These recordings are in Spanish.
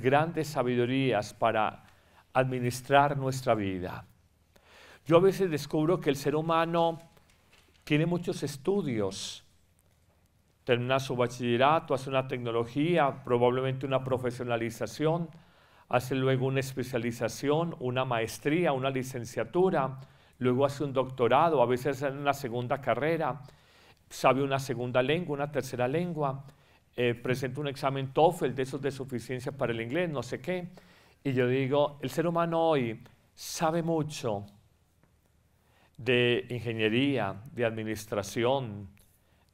grandes sabidurías para administrar nuestra vida. Yo a veces descubro que el ser humano tiene muchos estudios. Termina su bachillerato, hace una tecnología, probablemente una profesionalización, hace luego una especialización, una maestría, una licenciatura, luego hace un doctorado, a veces hace una segunda carrera, sabe una segunda lengua, una tercera lengua, eh, presento un examen TOEFL de esos de suficiencia para el inglés, no sé qué, y yo digo, el ser humano hoy sabe mucho de ingeniería, de administración,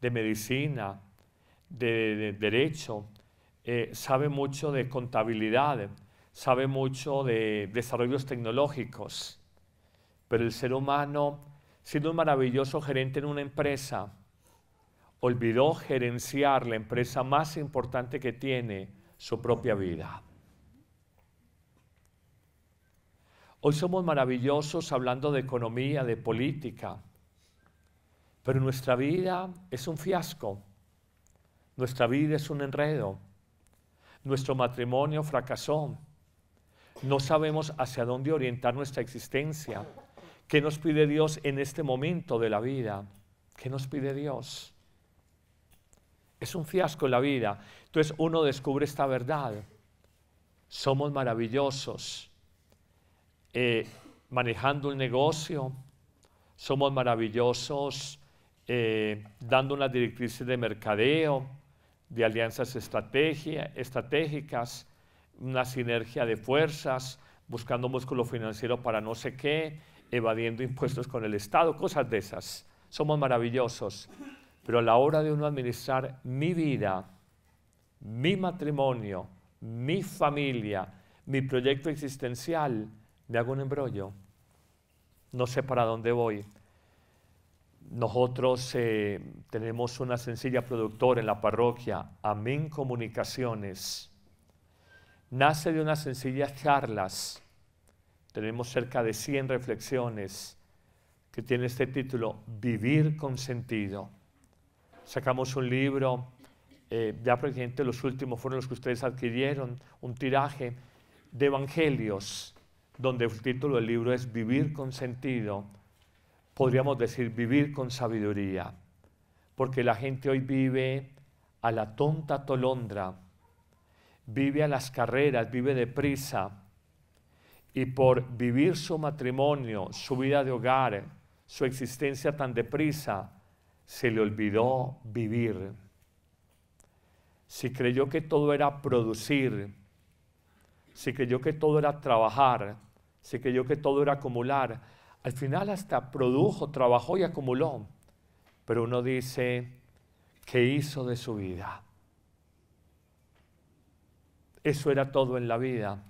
de medicina, de, derecho, eh, sabe mucho de contabilidad, sabe mucho de desarrollos tecnológicos, pero el ser humano, siendo un maravilloso gerente en una empresa, olvidó gerenciar la empresa más importante que tiene, su propia vida. Hoy somos maravillosos hablando de economía, de política, pero nuestra vida es un fiasco, nuestra vida es un enredo, nuestro matrimonio fracasó, no sabemos hacia dónde orientar nuestra existencia, qué nos pide Dios en este momento de la vida, qué nos pide Dios es un fiasco en la vida. Entonces uno descubre esta verdad. Somos maravillosos. Eh, manejando el negocio, somos maravillosos eh, dando unas directrices de mercadeo, de alianzas estratégicas, una sinergia de fuerzas, buscando músculo financiero para no sé qué, evadiendo impuestos con el Estado, cosas de esas. Somos maravillosos. Pero a la hora de uno administrar mi vida, mi matrimonio, mi familia, mi proyecto existencial, me hago un embrollo. No sé para dónde voy. Nosotros eh, tenemos una sencilla productora en la parroquia, Amén Comunicaciones. Nace de unas sencillas charlas. Tenemos cerca de 100 reflexiones que tiene este título, Vivir con sentido sacamos un libro, eh, ya presidente, los últimos fueron los que ustedes adquirieron, un tiraje de evangelios, donde el título del libro es Vivir con sentido, podríamos decir vivir con sabiduría, porque la gente hoy vive a la tonta tolondra, vive a las carreras, vive deprisa, y por vivir su matrimonio, su vida de hogar, su existencia tan deprisa, se le olvidó vivir. Si creyó que todo era producir, si creyó que todo era trabajar, si creyó que todo era acumular, al final hasta produjo, trabajó y acumuló. Pero uno dice, ¿qué hizo de su vida? Eso era todo en la vida.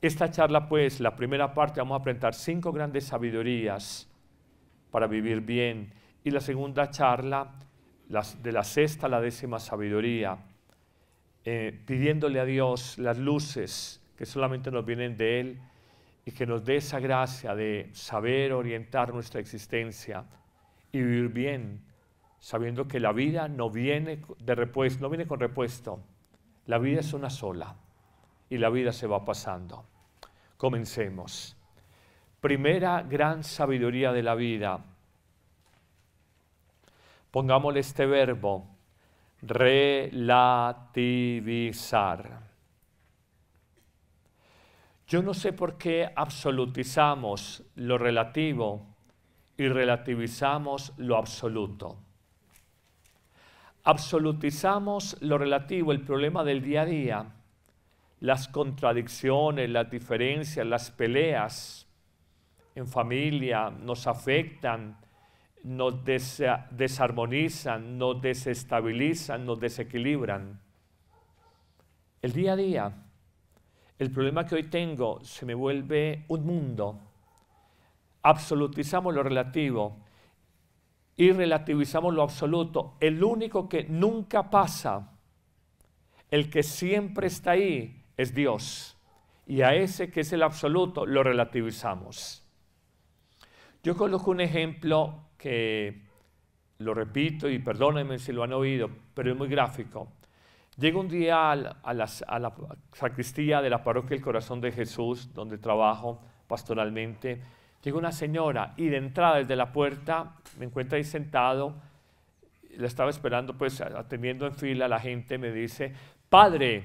Esta charla, pues, la primera parte, vamos a aprender cinco grandes sabidurías para vivir bien y la segunda charla de la sexta a la décima sabiduría, eh, pidiéndole a Dios las luces que solamente nos vienen de Él y que nos dé esa gracia de saber orientar nuestra existencia y vivir bien, sabiendo que la vida no viene de repuesto, no viene con repuesto. La vida es una sola y la vida se va pasando. Comencemos. Primera gran sabiduría de la vida Pongámosle este verbo, relativizar. Yo no sé por qué absolutizamos lo relativo y relativizamos lo absoluto. Absolutizamos lo relativo, el problema del día a día, las contradicciones, las diferencias, las peleas en familia nos afectan, nos desarmonizan, nos desestabilizan, nos desequilibran. El día a día, el problema que hoy tengo se me vuelve un mundo. Absolutizamos lo relativo y relativizamos lo absoluto. El único que nunca pasa, el que siempre está ahí, es Dios. Y a ese que es el absoluto lo relativizamos. Yo coloco un ejemplo que lo repito y perdónenme si lo han oído, pero es muy gráfico. Llego un día a la, sacristía de la parroquia El Corazón de Jesús, donde trabajo pastoralmente. Llega una señora y de entrada desde la puerta me encuentra ahí sentado. La estaba esperando, pues atendiendo en fila. a La gente me dice, Padre,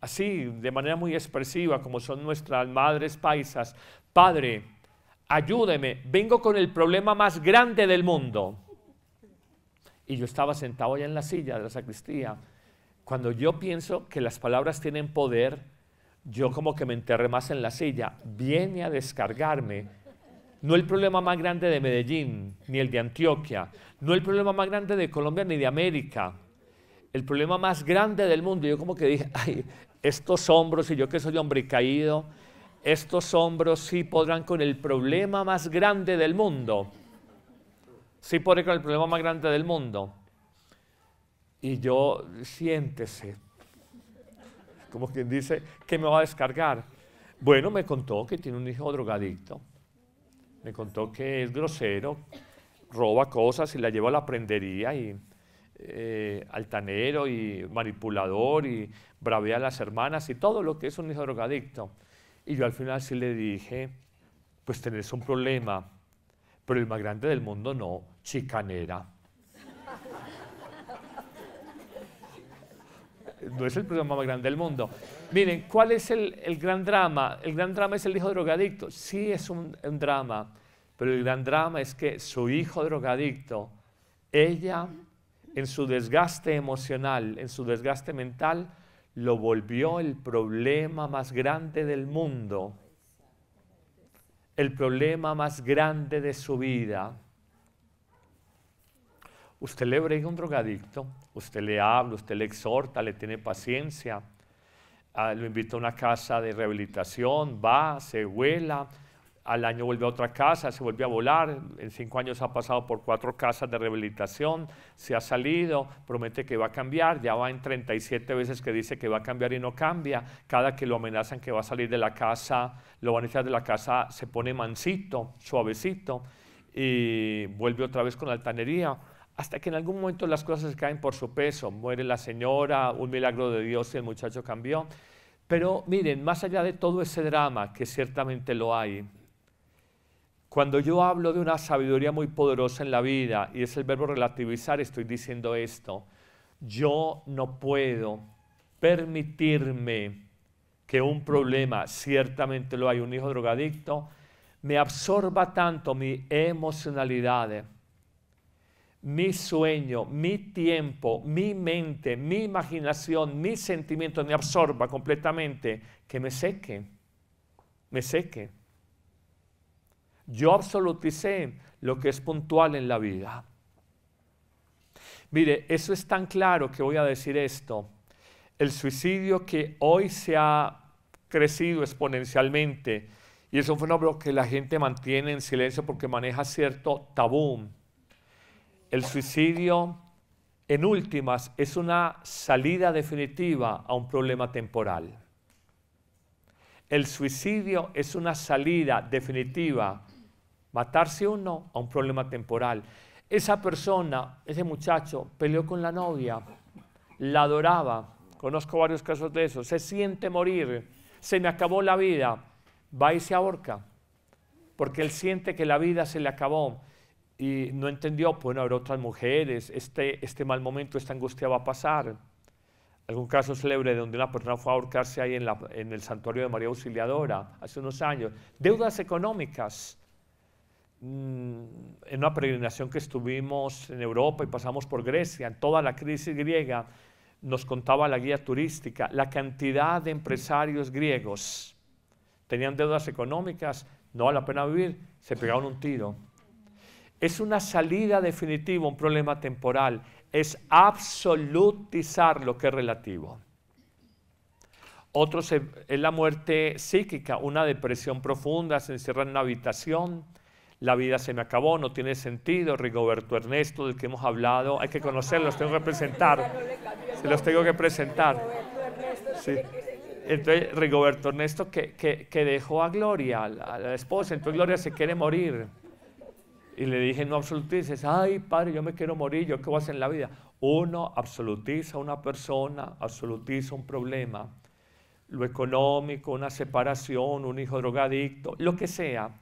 así de manera muy expresiva, como son nuestras madres paisas, Padre, ayúdeme, vengo con el problema más grande del mundo. Y yo estaba sentado allá en la silla de la sacristía. Cuando yo pienso que las palabras tienen poder, yo como que me enterré más en la silla. Viene a descargarme. No el problema más grande de Medellín, ni el de Antioquia, no el problema más grande de Colombia ni de América, el problema más grande del mundo. yo como que dije, estos hombros y yo que soy hombre caído, estos hombros sí podrán con el problema más grande del mundo. Sí podrán con el problema más grande del mundo. Y yo, siéntese. Como quien dice, ¿qué me va a descargar? Bueno, me contó que tiene un hijo drogadicto. Me contó que es grosero, roba cosas y la lleva a la prendería y eh, altanero y manipulador y bravea a las hermanas y todo lo que es un hijo drogadicto. Y yo al final sí le dije, pues tenés un problema, pero el más grande del mundo no, chicanera. No es el problema más grande del mundo. Miren, ¿cuál es el, el gran drama? El gran drama es el hijo drogadicto. Sí es un, un drama, pero el gran drama es que su hijo drogadicto, ella en su desgaste emocional, en su desgaste mental, lo volvió el problema más grande del mundo, el problema más grande de su vida. Usted le brega un drogadicto, usted le habla, usted le exhorta, le tiene paciencia, ah, lo invita a una casa de rehabilitación, va, se vuela, al año vuelve a otra casa, se vuelve a volar, en cinco años ha pasado por cuatro casas de rehabilitación, se ha salido, promete que va a cambiar, ya va en 37 veces que dice que va a cambiar y no cambia, cada que lo amenazan que va a salir de la casa, lo van a echar de la casa, se pone mansito, suavecito, y vuelve otra vez con la altanería, hasta que en algún momento las cosas se caen por su peso, muere la señora, un milagro de Dios y el muchacho cambió. Pero miren, más allá de todo ese drama, que ciertamente lo hay, cuando yo hablo de una sabiduría muy poderosa en la vida, y es el verbo relativizar, estoy diciendo esto, yo no puedo permitirme que un problema, ciertamente lo hay, un hijo drogadicto, me absorba tanto mi emocionalidad, mi sueño, mi tiempo, mi mente, mi imaginación, mis sentimientos, me absorba completamente, que me seque, me seque. Yo absoluticé lo que es puntual en la vida. Mire, eso es tan claro que voy a decir esto. El suicidio que hoy se ha crecido exponencialmente y es un fenómeno que la gente mantiene en silencio porque maneja cierto tabú. El suicidio, en últimas, es una salida definitiva a un problema temporal. El suicidio es una salida definitiva matarse uno a un problema temporal. Esa persona, ese muchacho, peleó con la novia, la adoraba, conozco varios casos de eso, se siente morir, se me acabó la vida, va y se ahorca, porque él siente que la vida se le acabó y no entendió, bueno, habrá otras mujeres, este, este mal momento, esta angustia va a pasar. Algún caso célebre donde una persona fue a ahorcarse ahí en el santuario de María Auxiliadora hace unos años. Deudas económicas Mm, en una peregrinación que estuvimos en Europa y pasamos por Grecia, en toda la crisis griega, nos contaba la guía turística la cantidad de empresarios griegos. Tenían deudas económicas, no vale la pena vivir, se pegaron un tiro. Es una salida definitiva, un problema temporal. Es absolutizar lo que es relativo. Otro es la muerte psíquica, una depresión profunda, se encierra en una habitación, la vida se me acabó, no tiene sentido. Rigoberto Ernesto, del que hemos hablado, hay que conocerlos, tengo que presentar. Se los tengo que presentar. Sí. Entonces, Rigoberto Ernesto que, dejó a Gloria, a la, esposa, entonces Gloria se quiere morir. Y le dije, no absolutices, ay padre, yo me quiero morir, yo qué voy a hacer en la vida. Uno absolutiza a una persona, absolutiza un problema, lo económico, una separación, un hijo drogadicto, lo que sea.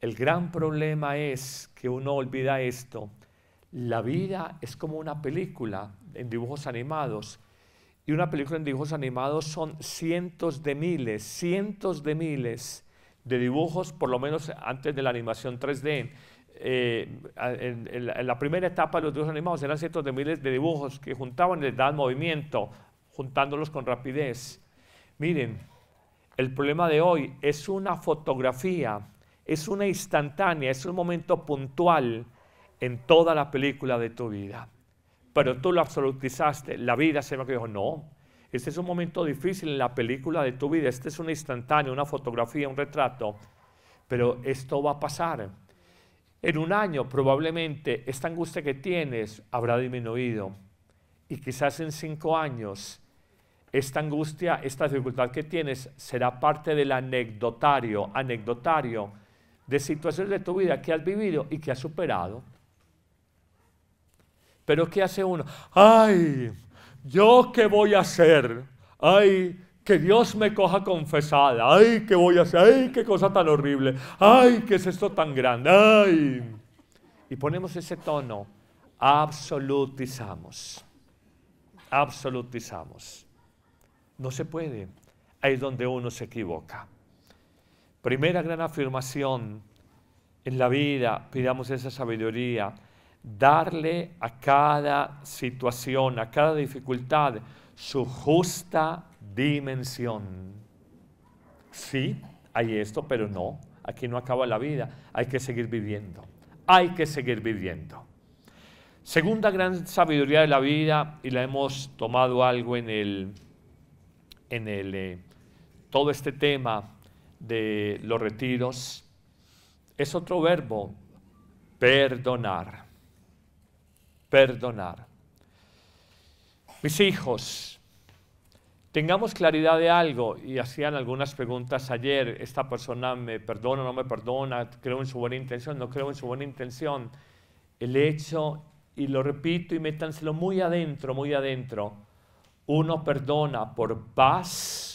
El gran problema es que uno olvida esto. La vida es como una película en dibujos animados. Y una película en dibujos animados son cientos de miles, cientos de miles de dibujos, por lo menos antes de la animación 3D. Eh, en, la, primera etapa de los dibujos animados eran cientos de miles de dibujos que juntaban les daban movimiento, juntándolos con rapidez. Miren, el problema de hoy es una fotografía es una instantánea, es un momento puntual en toda la película de tu vida. Pero tú lo absolutizaste, la vida se me dijo, no, este es un momento difícil en la película de tu vida, este es una instantánea, una fotografía, un retrato, pero esto va a pasar. En un año probablemente esta angustia que tienes habrá disminuido y quizás en cinco años esta angustia, esta dificultad que tienes será parte del anecdotario, anecdotario de situaciones de tu vida que has vivido y que has superado. Pero ¿qué hace uno? ¡Ay! ¿Yo qué voy a hacer? ¡Ay! Que Dios me coja confesada. ¡Ay! ¿Qué voy a hacer? ¡Ay! ¿Qué cosa tan horrible? ¡Ay! ¿Qué es esto tan grande? ¡Ay! Y ponemos ese tono. Absolutizamos. Absolutizamos. No se puede. Ahí es donde uno se equivoca. Primera gran afirmación en la vida, pidamos esa sabiduría, darle a cada situación, a cada dificultad, su justa dimensión. Sí, hay esto, pero no, aquí no acaba la vida, hay que seguir viviendo, hay que seguir viviendo. Segunda gran sabiduría de la vida, y la hemos tomado algo en en el, eh, todo este tema, de los retiros, es otro verbo, perdonar. Perdonar. Mis hijos, tengamos claridad de algo, y hacían algunas preguntas ayer, esta persona me perdona, no me perdona, creo en su buena intención, no creo en su buena intención. El hecho, y lo repito y métanselo muy adentro, muy adentro, uno perdona por paz,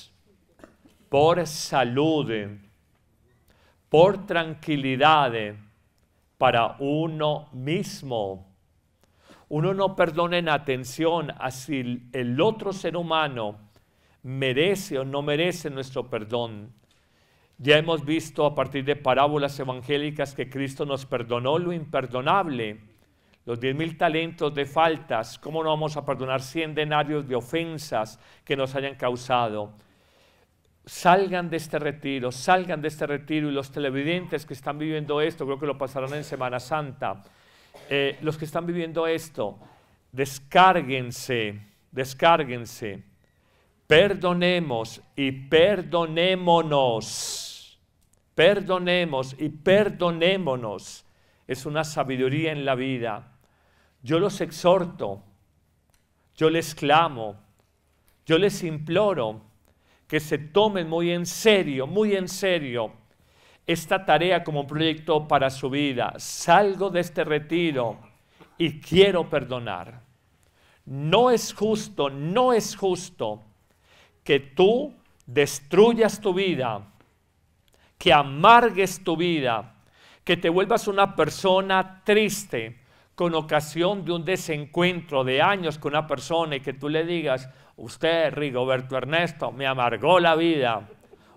por salud, por tranquilidad para uno mismo. Uno no perdona en atención a si el otro ser humano merece o no merece nuestro perdón. Ya hemos visto a partir de parábolas evangélicas que Cristo nos perdonó lo imperdonable, los diez mil talentos de faltas. ¿Cómo no vamos a perdonar cien denarios de ofensas que nos hayan causado? salgan de este retiro, salgan de este retiro y los televidentes que están viviendo esto, creo que lo pasarán en Semana Santa, eh, los que están viviendo esto, descárguense, descárguense, perdonemos y perdonémonos, perdonemos y perdonémonos. Es una sabiduría en la vida. Yo los exhorto, yo les clamo, yo les imploro que se tomen muy en serio, muy en serio esta tarea como proyecto para su vida. Salgo de este retiro y quiero perdonar. No es justo, no es justo que tú destruyas tu vida, que amargues tu vida, que te vuelvas una persona triste, con ocasión de un desencuentro de años con una persona y que tú le digas, usted, Rigoberto Ernesto, me amargó la vida,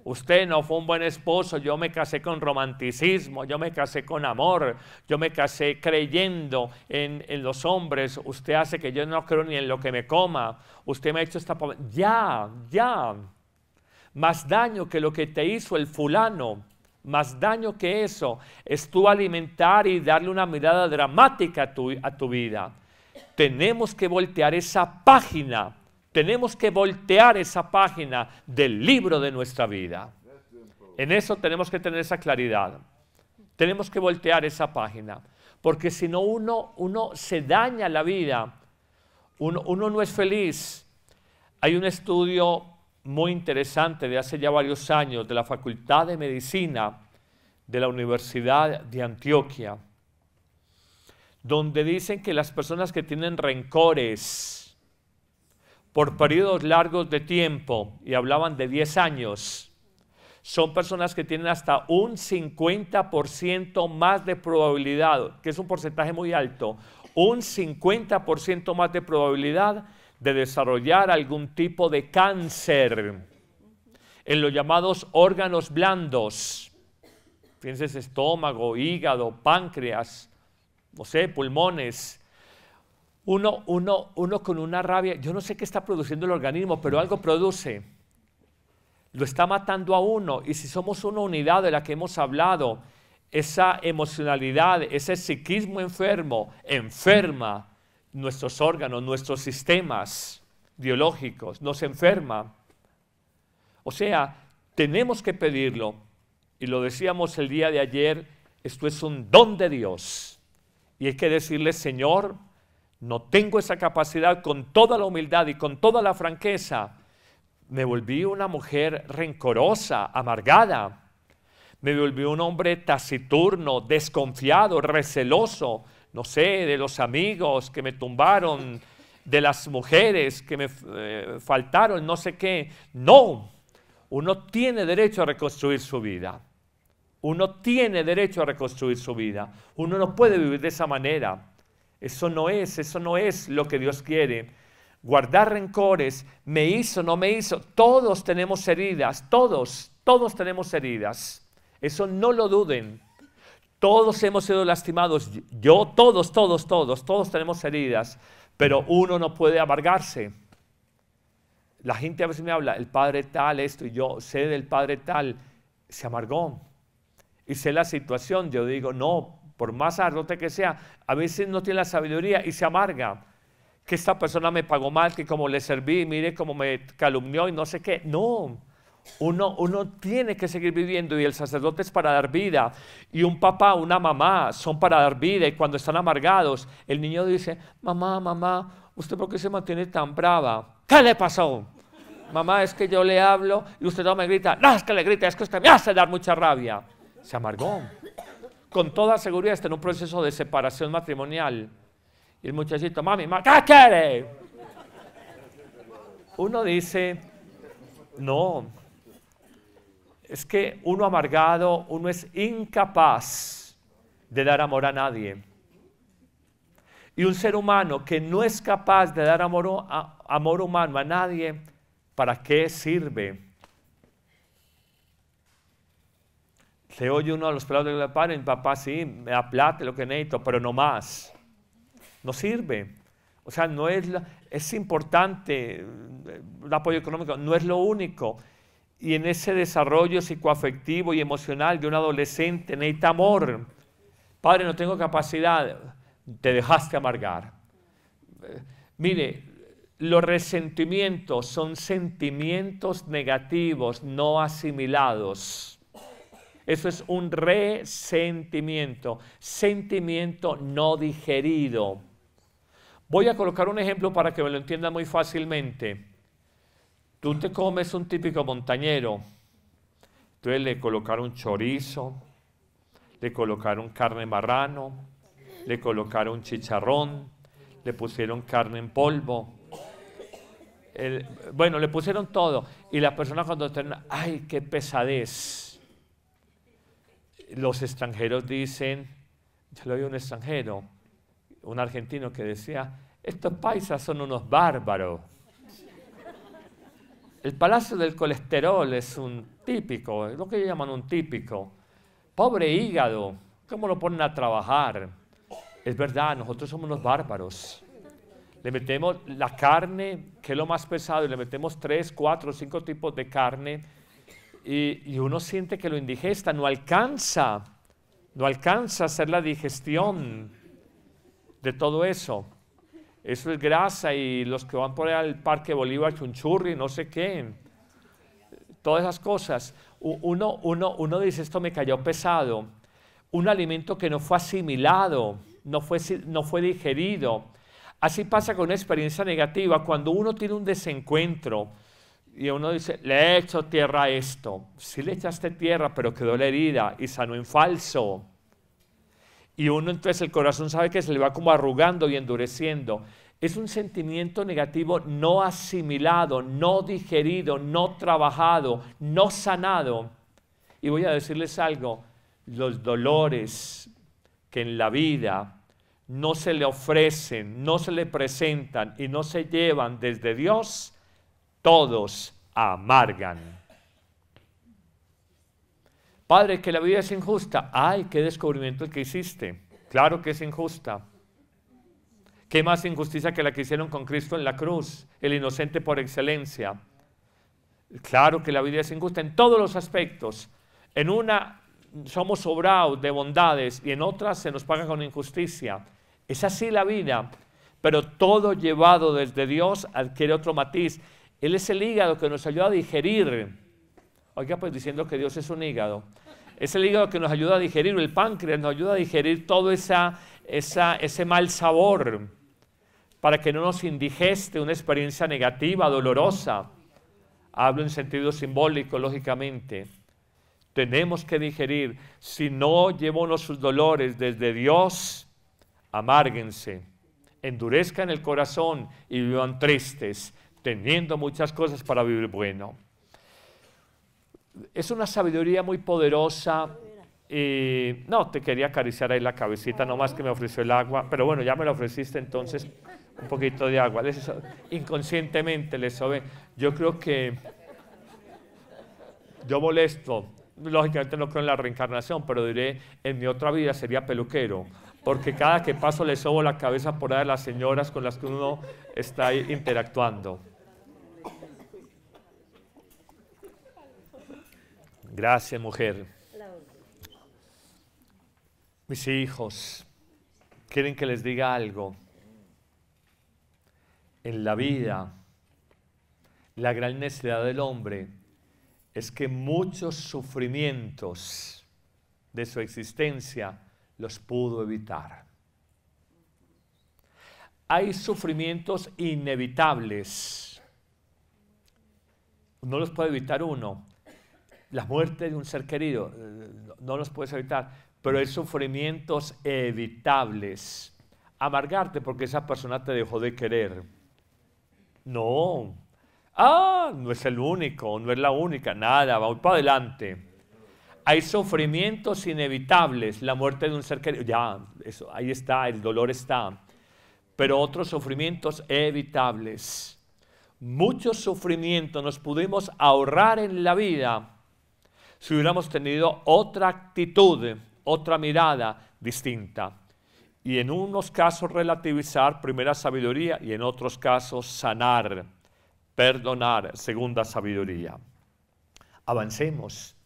usted no fue un buen esposo, yo me casé con romanticismo, yo me casé con amor, yo me casé creyendo en, los hombres, usted hace que yo no creo ni en lo que me coma, usted me ha hecho esta... Ya, ya, más daño que lo que te hizo el fulano más daño que eso es tú alimentar y darle una mirada dramática a tu, a tu vida. Tenemos que voltear esa página. Tenemos que voltear esa página del libro de nuestra vida. En eso tenemos que tener esa claridad. Tenemos que voltear esa página. Porque si no, uno, uno se daña la vida. Uno, uno no es feliz. Hay un estudio muy interesante de hace ya varios años de la Facultad de Medicina de la Universidad de Antioquia, donde dicen que las personas que tienen rencores por periodos largos de tiempo, y hablaban de 10 años, son personas que tienen hasta un 50% más de probabilidad, que es un porcentaje muy alto, un 50% más de probabilidad de desarrollar algún tipo de cáncer en los llamados órganos blandos. Fíjense, estómago, hígado, páncreas, no sé, pulmones. Uno, uno, uno con una rabia, yo no sé qué está produciendo el organismo, pero algo produce. Lo está matando a uno. Y si somos una unidad de la que hemos hablado, esa emocionalidad, ese psiquismo enfermo, enferma, nuestros órganos, nuestros sistemas biológicos, nos enferma. O sea, tenemos que pedirlo. Y lo decíamos el día de ayer, esto es un don de Dios. Y hay que decirle, Señor, no tengo esa capacidad con toda la humildad y con toda la franqueza. Me volví una mujer rencorosa, amargada. Me volví un hombre taciturno, desconfiado, receloso, no sé, de los amigos que me tumbaron, de las mujeres que me eh, faltaron, no sé qué. No, uno tiene derecho a reconstruir su vida. Uno tiene derecho a reconstruir su vida. Uno no puede vivir de esa manera. Eso no es, eso no es lo que Dios quiere. Guardar rencores, me hizo, no me hizo. Todos tenemos heridas, todos, todos tenemos heridas. Eso no lo duden. Todos hemos sido lastimados. Yo, todos, todos, todos, todos tenemos heridas, pero uno no puede amargarse. La gente a veces me habla, el padre tal, esto, y yo sé del padre tal, se amargó. Y sé la situación, yo digo, no, por más arrote que sea, a veces no tiene la sabiduría y se amarga. Que esta persona me pagó mal, que como le serví, mire cómo me calumnió y no sé qué. No, uno, tiene que seguir viviendo y el sacerdote es para dar vida. Y un papá, una mamá son para dar vida. Y cuando están amargados, el niño dice, mamá, mamá, ¿usted por qué se mantiene tan brava? ¿Qué le pasó? Mamá, es que yo le hablo y usted no me grita. No, es que le grita, es que usted me hace dar mucha rabia. Se amargó. Con toda seguridad está en un proceso de separación matrimonial. Y el muchachito, mami, ¿qué quiere? Uno dice, no, es que uno amargado, uno es incapaz de dar amor a nadie. Y un ser humano que no es capaz de dar amor, amor humano a nadie, ¿para qué sirve? Se oye uno a los pelados la padre, mi papá sí, me aplate lo que necesito, pero no más. No sirve. O sea, no es, es importante eh, el apoyo económico, no es lo único y en ese desarrollo psicoafectivo y emocional de un adolescente necesita amor. Padre, no tengo capacidad. Te dejaste amargar. Mire, los resentimientos son sentimientos negativos no asimilados. Eso es un resentimiento, sentimiento no digerido. Voy a colocar un ejemplo para que me lo entienda muy fácilmente. Tú te comes un típico montañero. Entonces le colocaron chorizo, le colocaron carne marrano, le colocaron chicharrón, le pusieron carne en polvo. bueno, le pusieron todo. Y las personas cuando termina, ¡ay, qué pesadez! Los extranjeros dicen, yo lo vi un extranjero, un argentino que decía, estos paisas son unos bárbaros. El palacio del colesterol es un típico, es lo que llaman un típico. Pobre hígado, ¿cómo lo ponen a trabajar? Es verdad, nosotros somos los bárbaros. Le metemos la carne, que es lo más pesado, y le metemos tres, cuatro, cinco tipos de carne, y, y uno siente que lo indigesta, no alcanza, no alcanza a hacer la digestión de todo eso. Eso es grasa y los que van por el Parque Bolívar, Chunchurri, no sé qué. Todas esas cosas. Uno, dice, esto me cayó pesado. Un alimento que no fue asimilado, no fue, no fue digerido. Así pasa con una experiencia negativa. Cuando uno tiene un desencuentro, y uno dice, le he hecho tierra a esto. Sí le echaste tierra, pero quedó la herida y sanó en falso y uno entonces el corazón sabe que se le va como arrugando y endureciendo. Es un sentimiento negativo no asimilado, no digerido, no trabajado, no sanado. Y voy a decirles algo, los dolores que en la vida no se le ofrecen, no se le presentan y no se llevan desde Dios, todos amargan. Padre, que la vida es injusta. Ay, qué descubrimiento el que hiciste. Claro que es injusta. ¿Qué más injusticia que la que hicieron con Cristo en la cruz, el inocente por excelencia? Claro que la vida es injusta en todos los aspectos. En una somos sobrados de bondades y en otras se nos paga con injusticia. Es así la vida, pero todo llevado desde Dios adquiere otro matiz. Él es el hígado que nos ayuda a digerir Oiga, pues diciendo que Dios es un hígado. Es el hígado que nos ayuda a digerir, el páncreas nos ayuda a digerir todo ese mal sabor para que no nos indigeste una experiencia negativa, dolorosa. Hablo en sentido simbólico, lógicamente. Tenemos que digerir. Si no llevamos sus dolores desde Dios, amárguense, endurezcan el corazón y vivan tristes, teniendo muchas cosas para vivir bueno es una sabiduría muy poderosa. Y no, te quería acariciar ahí la cabecita, más que me ofreció el agua, pero bueno, ya me lo ofreciste entonces un poquito de agua. inconscientemente le sobe. Yo creo que yo molesto. Lógicamente no creo en la reencarnación, pero diré, en mi otra vida sería peluquero, porque cada que paso le sobo la cabeza por ahí a las señoras con las que uno está interactuando. Gracias, mujer. Mis hijos, quieren que les diga algo. En la vida, la gran necesidad del hombre es que muchos sufrimientos de su existencia los pudo evitar. Hay sufrimientos inevitables. No los puede evitar uno, la muerte de un ser querido, eh, no los puedes evitar, pero hay sufrimientos evitables. Amargarte porque esa persona te dejó de querer. No. Ah, no es el único, no es la única, nada, va para adelante. Hay sufrimientos inevitables, la muerte de un ser querido, ya, eso, ahí está, el dolor está. Pero otros sufrimientos evitables. Muchos sufrimientos nos pudimos ahorrar en la vida si hubiéramos tenido otra actitud, otra mirada distinta. Y en unos casos relativizar primera sabiduría y en otros casos sanar, perdonar segunda sabiduría. Avancemos.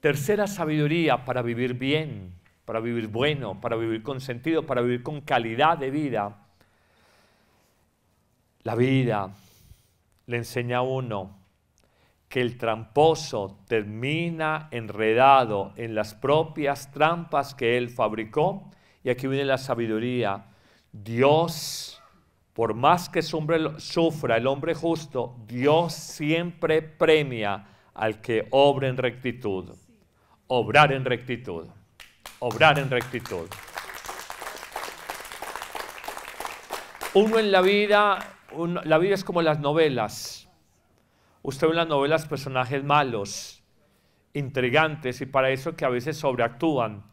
Tercera sabiduría para vivir bien, para vivir bueno, para vivir con sentido, para vivir con calidad de vida. La vida le enseña a uno que el tramposo termina enredado en las propias trampas que él fabricó. Y aquí viene la sabiduría. Dios, por más que sufra el hombre justo, Dios siempre premia al que obra en rectitud. Obrar en rectitud. Obrar en rectitud. Uno en la vida, la vida es como las novelas Usted ve en las novelas personajes malos, intrigantes y para eso que a veces sobreactúan.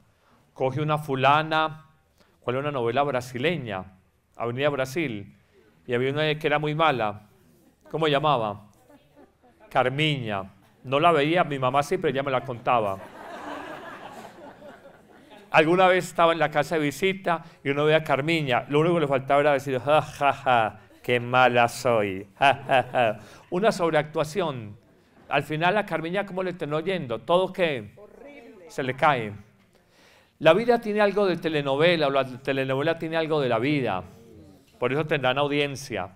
Coge una fulana, ¿cuál es una novela brasileña? Avenida Brasil. Y había una que era muy mala. ¿Cómo llamaba? Carmiña. No la veía, mi mamá siempre ya me la contaba. Alguna vez estaba en la casa de visita y uno veía a Carmiña. Lo único que le faltaba era decir, ja, ja, qué mala soy. ja, ja una sobreactuación. Al final a Carmiña, ¿cómo le están oyendo? Todo que se le cae. La vida tiene algo de telenovela, o la telenovela tiene algo de la vida. Por eso tendrán audiencia.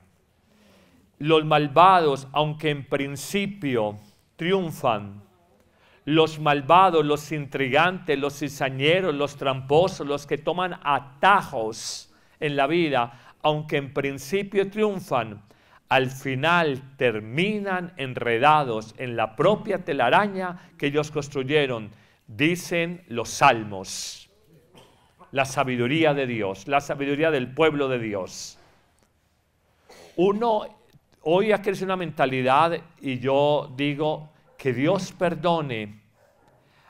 Los malvados, aunque en principio triunfan, los malvados, los intrigantes, los cizañeros, los tramposos, los que toman atajos en la vida, aunque en principio triunfan, al final terminan enredados en la propia telaraña que ellos construyeron, dicen los salmos. La sabiduría de Dios, la sabiduría del pueblo de Dios. Uno hoy ha crecido una mentalidad y yo digo que Dios perdone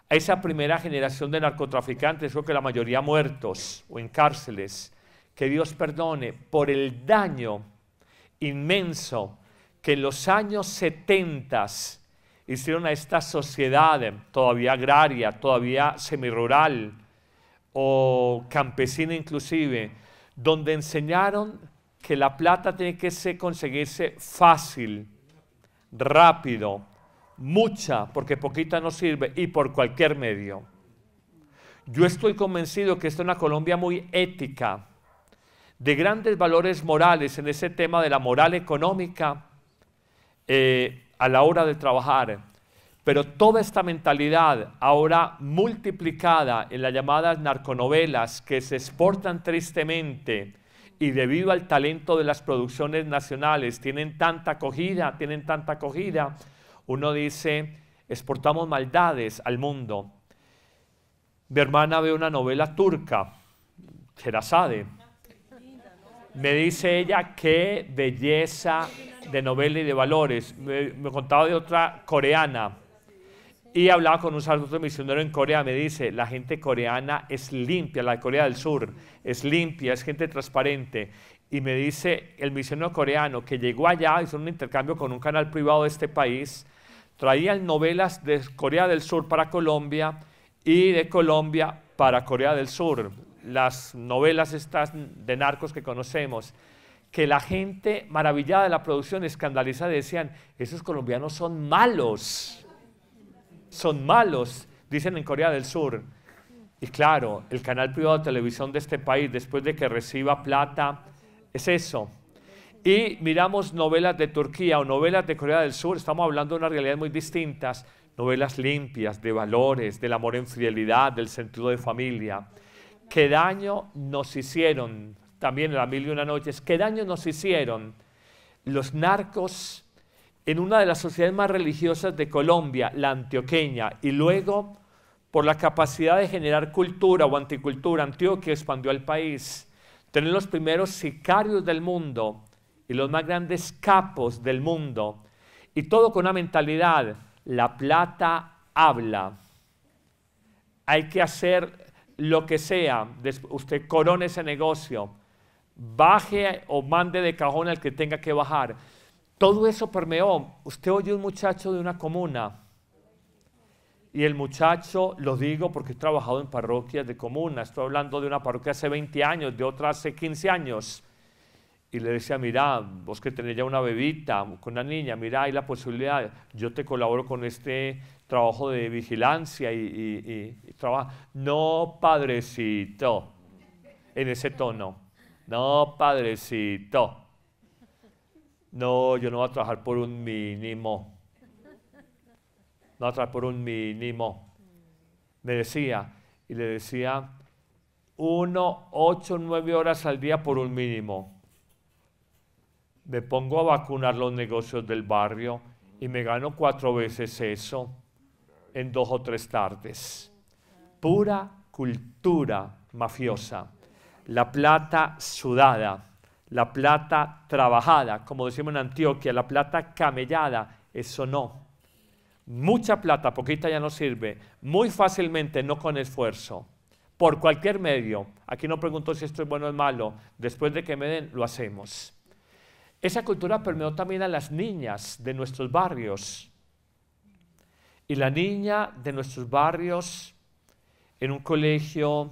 a esa primera generación de narcotraficantes, creo que la mayoría muertos o en cárceles, que Dios perdone por el daño inmenso que en los años 70 hicieron a esta sociedad em, todavía agraria, todavía semirural o campesina inclusive, donde enseñaron que la plata tiene que conseguirse fácil, rápido, mucha, porque poquita no sirve, y por cualquier medio. Yo estoy convencido que esta es una Colombia muy ética, de grandes valores morales en ese tema de la moral económica eh, a la hora de trabajar. Pero toda esta mentalidad ahora multiplicada en las llamadas narconovelas que se exportan tristemente y debido al talento de las producciones nacionales tienen tanta acogida, tienen tanta acogida, uno dice, exportamos maldades al mundo. Mi hermana ve una novela turca, Gerasade. Me dice ella, qué belleza de novela y de valores. Me, contaba de otra coreana. Y hablaba con un sacerdote misionero en Corea, me dice, la gente coreana es limpia, la de Corea del Sur, es limpia, es gente transparente. Y me dice el misionero coreano que llegó allá, hizo un intercambio con un canal privado de este país, traían novelas de Corea del Sur para Colombia y de Colombia para Corea del Sur las novelas estas de narcos que conocemos, que la gente maravillada de la producción, escandalizada, decían, esos colombianos son malos, son malos, dicen en Corea del Sur. Y claro, el canal privado de televisión de este país, después de que reciba plata, es eso. Y miramos novelas de Turquía o novelas de Corea del Sur, estamos hablando de unas realidades muy distintas, novelas limpias, de valores, del amor en fidelidad, del sentido de familia qué daño nos hicieron, también en la mil y una noches, qué daño nos hicieron los narcos en una de las sociedades más religiosas de Colombia, la antioqueña, y luego por la capacidad de generar cultura o anticultura, Antioquia expandió el país, tener los primeros sicarios del mundo y los más grandes capos del mundo, y todo con una mentalidad, la plata habla, hay que hacer lo que sea, usted corone ese negocio, baje o mande de cajón al que tenga que bajar. Todo eso permeó. Usted oye un muchacho de una comuna y el muchacho, lo digo porque he trabajado en parroquias de comuna, estoy hablando de una parroquia hace 20 años, de otra hace 15 años. Y le decía, mira, vos que tenés ya una bebita con una niña, mira, hay la posibilidad, yo te colaboro con este trabajo de vigilancia y, trabajo. No, padrecito, en ese tono. No, padrecito. No, yo no voy a trabajar por un mínimo. No voy a trabajar por un mínimo. Me decía, y le decía, uno, ocho, nueve horas al día por un mínimo. Me pongo a vacunar los negocios del barrio y me gano cuatro veces eso en dos o tres tardes. Pura cultura mafiosa. La plata sudada, la plata trabajada, como decimos en Antioquia, la plata camellada, eso no. Mucha plata, poquita ya no sirve, muy fácilmente, no con esfuerzo. Por cualquier medio, aquí no pregunto si esto es bueno o es malo, después de que me den, lo hacemos. Esa cultura permeó también a las niñas de nuestros barrios y la niña de nuestros barrios en un colegio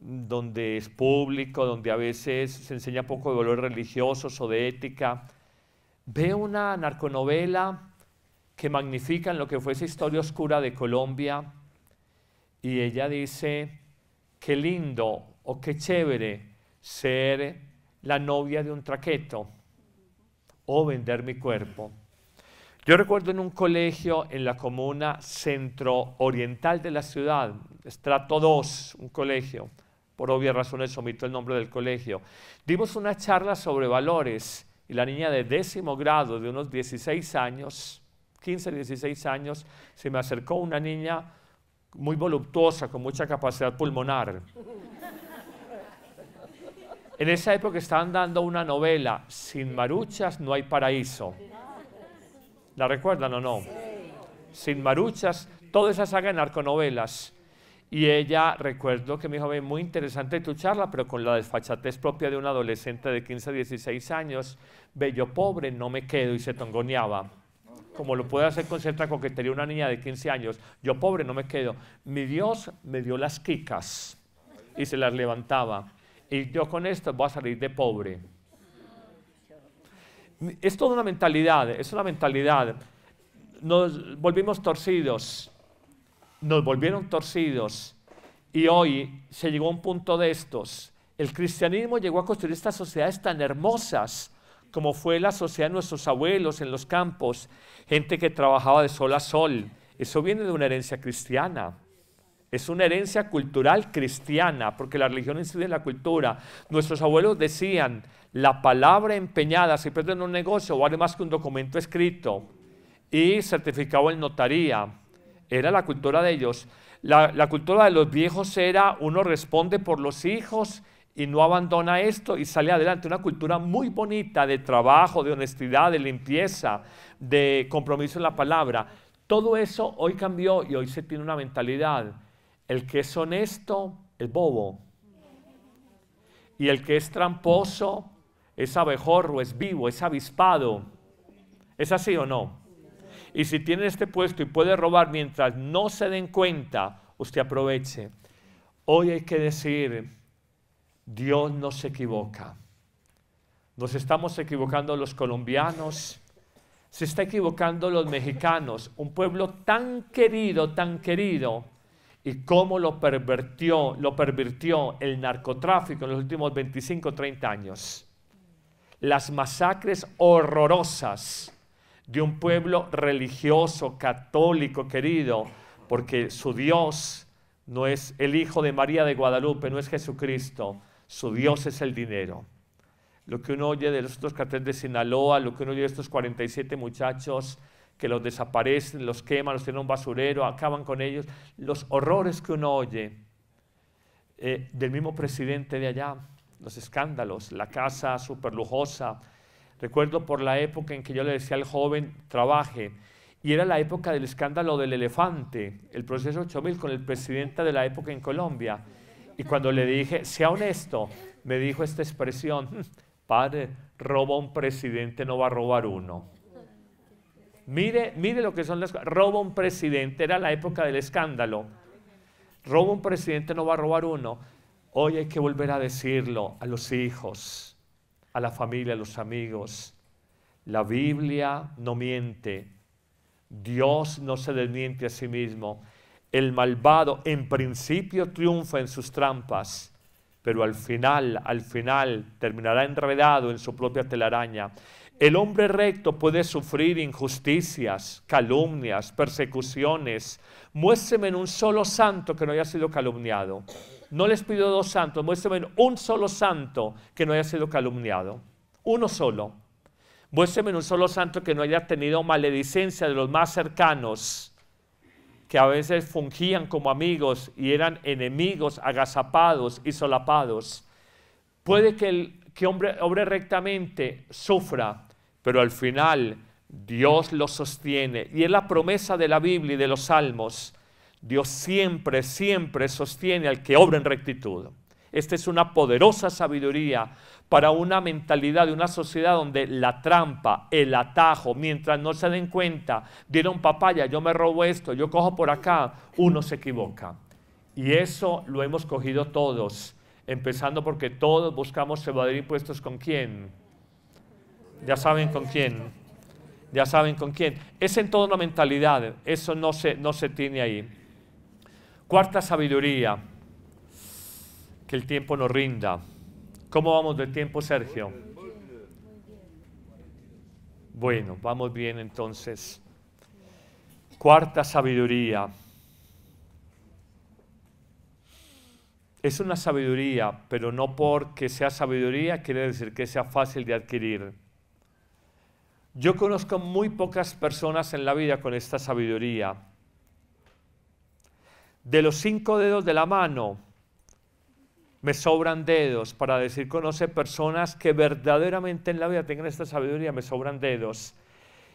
donde es público, donde a veces se enseña poco de valores religiosos o de ética, ve una narconovela que magnifica en lo que fue esa historia oscura de Colombia y ella dice, qué lindo o qué chévere ser la novia de un traqueto o vender mi cuerpo. Yo recuerdo en un colegio en la comuna centro oriental de la ciudad, estrato 2, un colegio, por obvias razones omito el nombre del colegio, dimos una charla sobre valores y la niña de décimo grado, de unos 16 años, 15, 16 años, se me acercó una niña muy voluptuosa, con mucha capacidad pulmonar. En esa época estaban dando una novela, Sin maruchas no hay paraíso. ¿La recuerdan o no? Sin maruchas, toda esa saga de narconovelas. Y ella, recuerdo que me dijo, muy interesante tu charla, pero con la desfachatez propia de un adolescente de 15, 16 años, ve, yo pobre, no me quedo, y se tongoneaba. Como lo puede hacer con cierta coquetería una niña de 15 años, yo pobre, no me quedo. Mi Dios me dio las quicas y se las levantaba. Y yo con esto voy a salir de pobre es toda una mentalidad, es una mentalidad. Nos volvimos torcidos, nos volvieron torcidos y hoy se llegó a un punto de estos. El cristianismo llegó a construir estas sociedades tan hermosas como fue la sociedad de nuestros abuelos en los campos, gente que trabajaba de sol a sol. Eso viene de una herencia cristiana. Es una herencia cultural cristiana, porque la religión incide en la cultura. Nuestros abuelos decían, la palabra empeñada, siempre en un negocio, vale más que un documento escrito y certificado en notaría. Era la cultura de ellos. La, la, cultura de los viejos era uno responde por los hijos y no abandona esto y sale adelante. Una cultura muy bonita de trabajo, de honestidad, de limpieza, de compromiso en la palabra. Todo eso hoy cambió y hoy se tiene una mentalidad. El que es honesto es bobo. Y el que es tramposo es abejorro, es vivo, es avispado. ¿Es así o no? Y si tiene este puesto y puede robar mientras no se den cuenta, usted aproveche. Hoy hay que decir, Dios no se equivoca. Nos estamos equivocando los colombianos, se está equivocando los mexicanos, un pueblo tan querido, tan querido, y cómo lo pervertió lo pervirtió el narcotráfico en los últimos 25, 30 años las masacres horrorosas de un pueblo religioso, católico, querido, porque su Dios no es el Hijo de María de Guadalupe, no es Jesucristo, su Dios es el dinero. Lo que uno oye de los otros carteles de Sinaloa, lo que uno oye de estos 47 muchachos que los desaparecen, los queman, los tienen un basurero, acaban con ellos, los horrores que uno oye eh, del mismo presidente de allá, los escándalos, la casa súper lujosa. Recuerdo por la época en que yo le decía al joven, trabaje, y era la época del escándalo del elefante, el proceso 8000 con el presidente de la época en Colombia. Y cuando le dije, sea honesto, me dijo esta expresión, padre, roba un presidente, no va a robar uno. Mire, mire lo que son las cosas. Roba un presidente, era la época del escándalo. Roba un presidente, no va a robar uno. Hoy hay que volver a decirlo a los hijos, a la familia, a los amigos. La Biblia no miente. Dios no se desmiente a sí mismo. El malvado en principio triunfa en sus trampas, pero al final, al final terminará enredado en su propia telaraña. El hombre recto puede sufrir injusticias, calumnias, persecuciones. Muéstreme en un solo santo que no haya sido calumniado no les pido dos santos, muéstrame un solo santo que no haya sido calumniado. Uno solo. Muéstrame un solo santo que no haya tenido maledicencia de los más cercanos que a veces fungían como amigos y eran enemigos agazapados y solapados. Puede que el que hombre obre rectamente sufra, pero al final Dios lo sostiene. Y es la promesa de la Biblia y de los salmos. Dios siempre, siempre sostiene al que obra en rectitud. Esta es una poderosa sabiduría para una mentalidad de una sociedad donde la trampa, el atajo, mientras no se den cuenta, dieron papaya, yo me robo esto, yo cojo por acá, uno se equivoca. Y eso lo hemos cogido todos, empezando porque todos buscamos evadir impuestos con quién. Ya saben con quién. Ya saben con quién. Es en toda una mentalidad, eso no se, no se tiene ahí. Cuarta sabiduría, que el tiempo nos rinda. ¿Cómo vamos del tiempo, Sergio? Bueno, vamos bien entonces. Cuarta sabiduría. Es una sabiduría, pero no porque sea sabiduría quiere decir que sea fácil de adquirir. Yo conozco muy pocas personas en la vida con esta sabiduría. De los cinco dedos de la mano, me sobran dedos para decir, conoce personas que verdaderamente en la vida tengan esta sabiduría, me sobran dedos.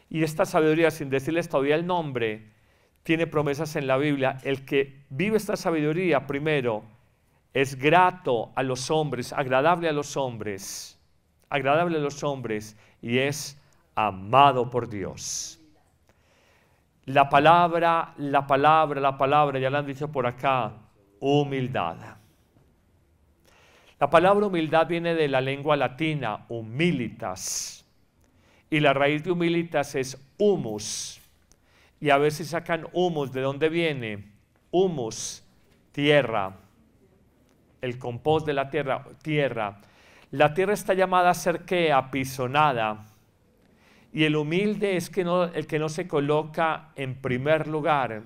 Y esta sabiduría, sin decirles todavía el nombre, tiene promesas en la Biblia. El que vive esta sabiduría, primero, es grato a los hombres, agradable a los hombres, agradable a los hombres y es amado por Dios. La palabra, la palabra, la palabra, ya la han dicho por acá, humildad. La palabra humildad viene de la lengua latina, humilitas. Y la raíz de humilitas es humus. Y a ver si sacan humus, ¿de dónde viene? Humus, tierra. El compost de la tierra, tierra. La tierra está llamada cerquea, ser apisonada, y el humilde es que el que no se coloca en primer lugar,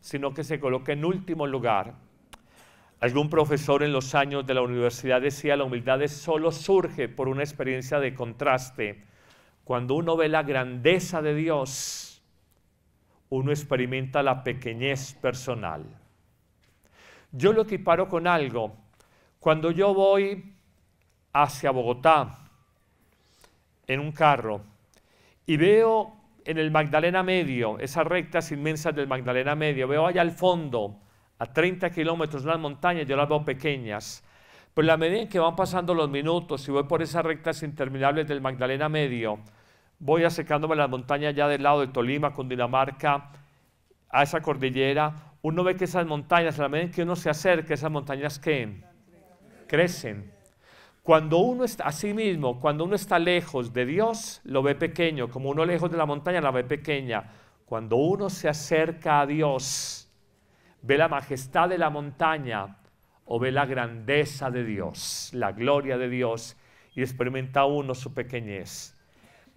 sino que se coloca en último lugar. Algún profesor en los años de la universidad decía, la humildad solo surge por una experiencia de contraste. Cuando uno ve la grandeza de Dios, uno experimenta la pequeñez personal. Yo lo equiparo con algo. Cuando yo voy hacia Bogotá en un carro, y veo en el Magdalena Medio, esas rectas inmensas del Magdalena Medio, veo allá al fondo, a 30 kilómetros, unas montañas, yo las veo pequeñas. Pero pues la medida en que van pasando los minutos y voy por esas rectas interminables del Magdalena Medio, voy acercándome a las montañas ya del lado de Tolima, Dinamarca a esa cordillera, uno ve que esas montañas, la medida en que uno se acerca, esas montañas que crecen. Cuando uno está a sí mismo, cuando uno está lejos de Dios, lo ve pequeño, como uno lejos de la montaña la ve pequeña. Cuando uno se acerca a Dios, ve la majestad de la montaña o ve la grandeza de Dios, la gloria de Dios, y experimenta uno su pequeñez.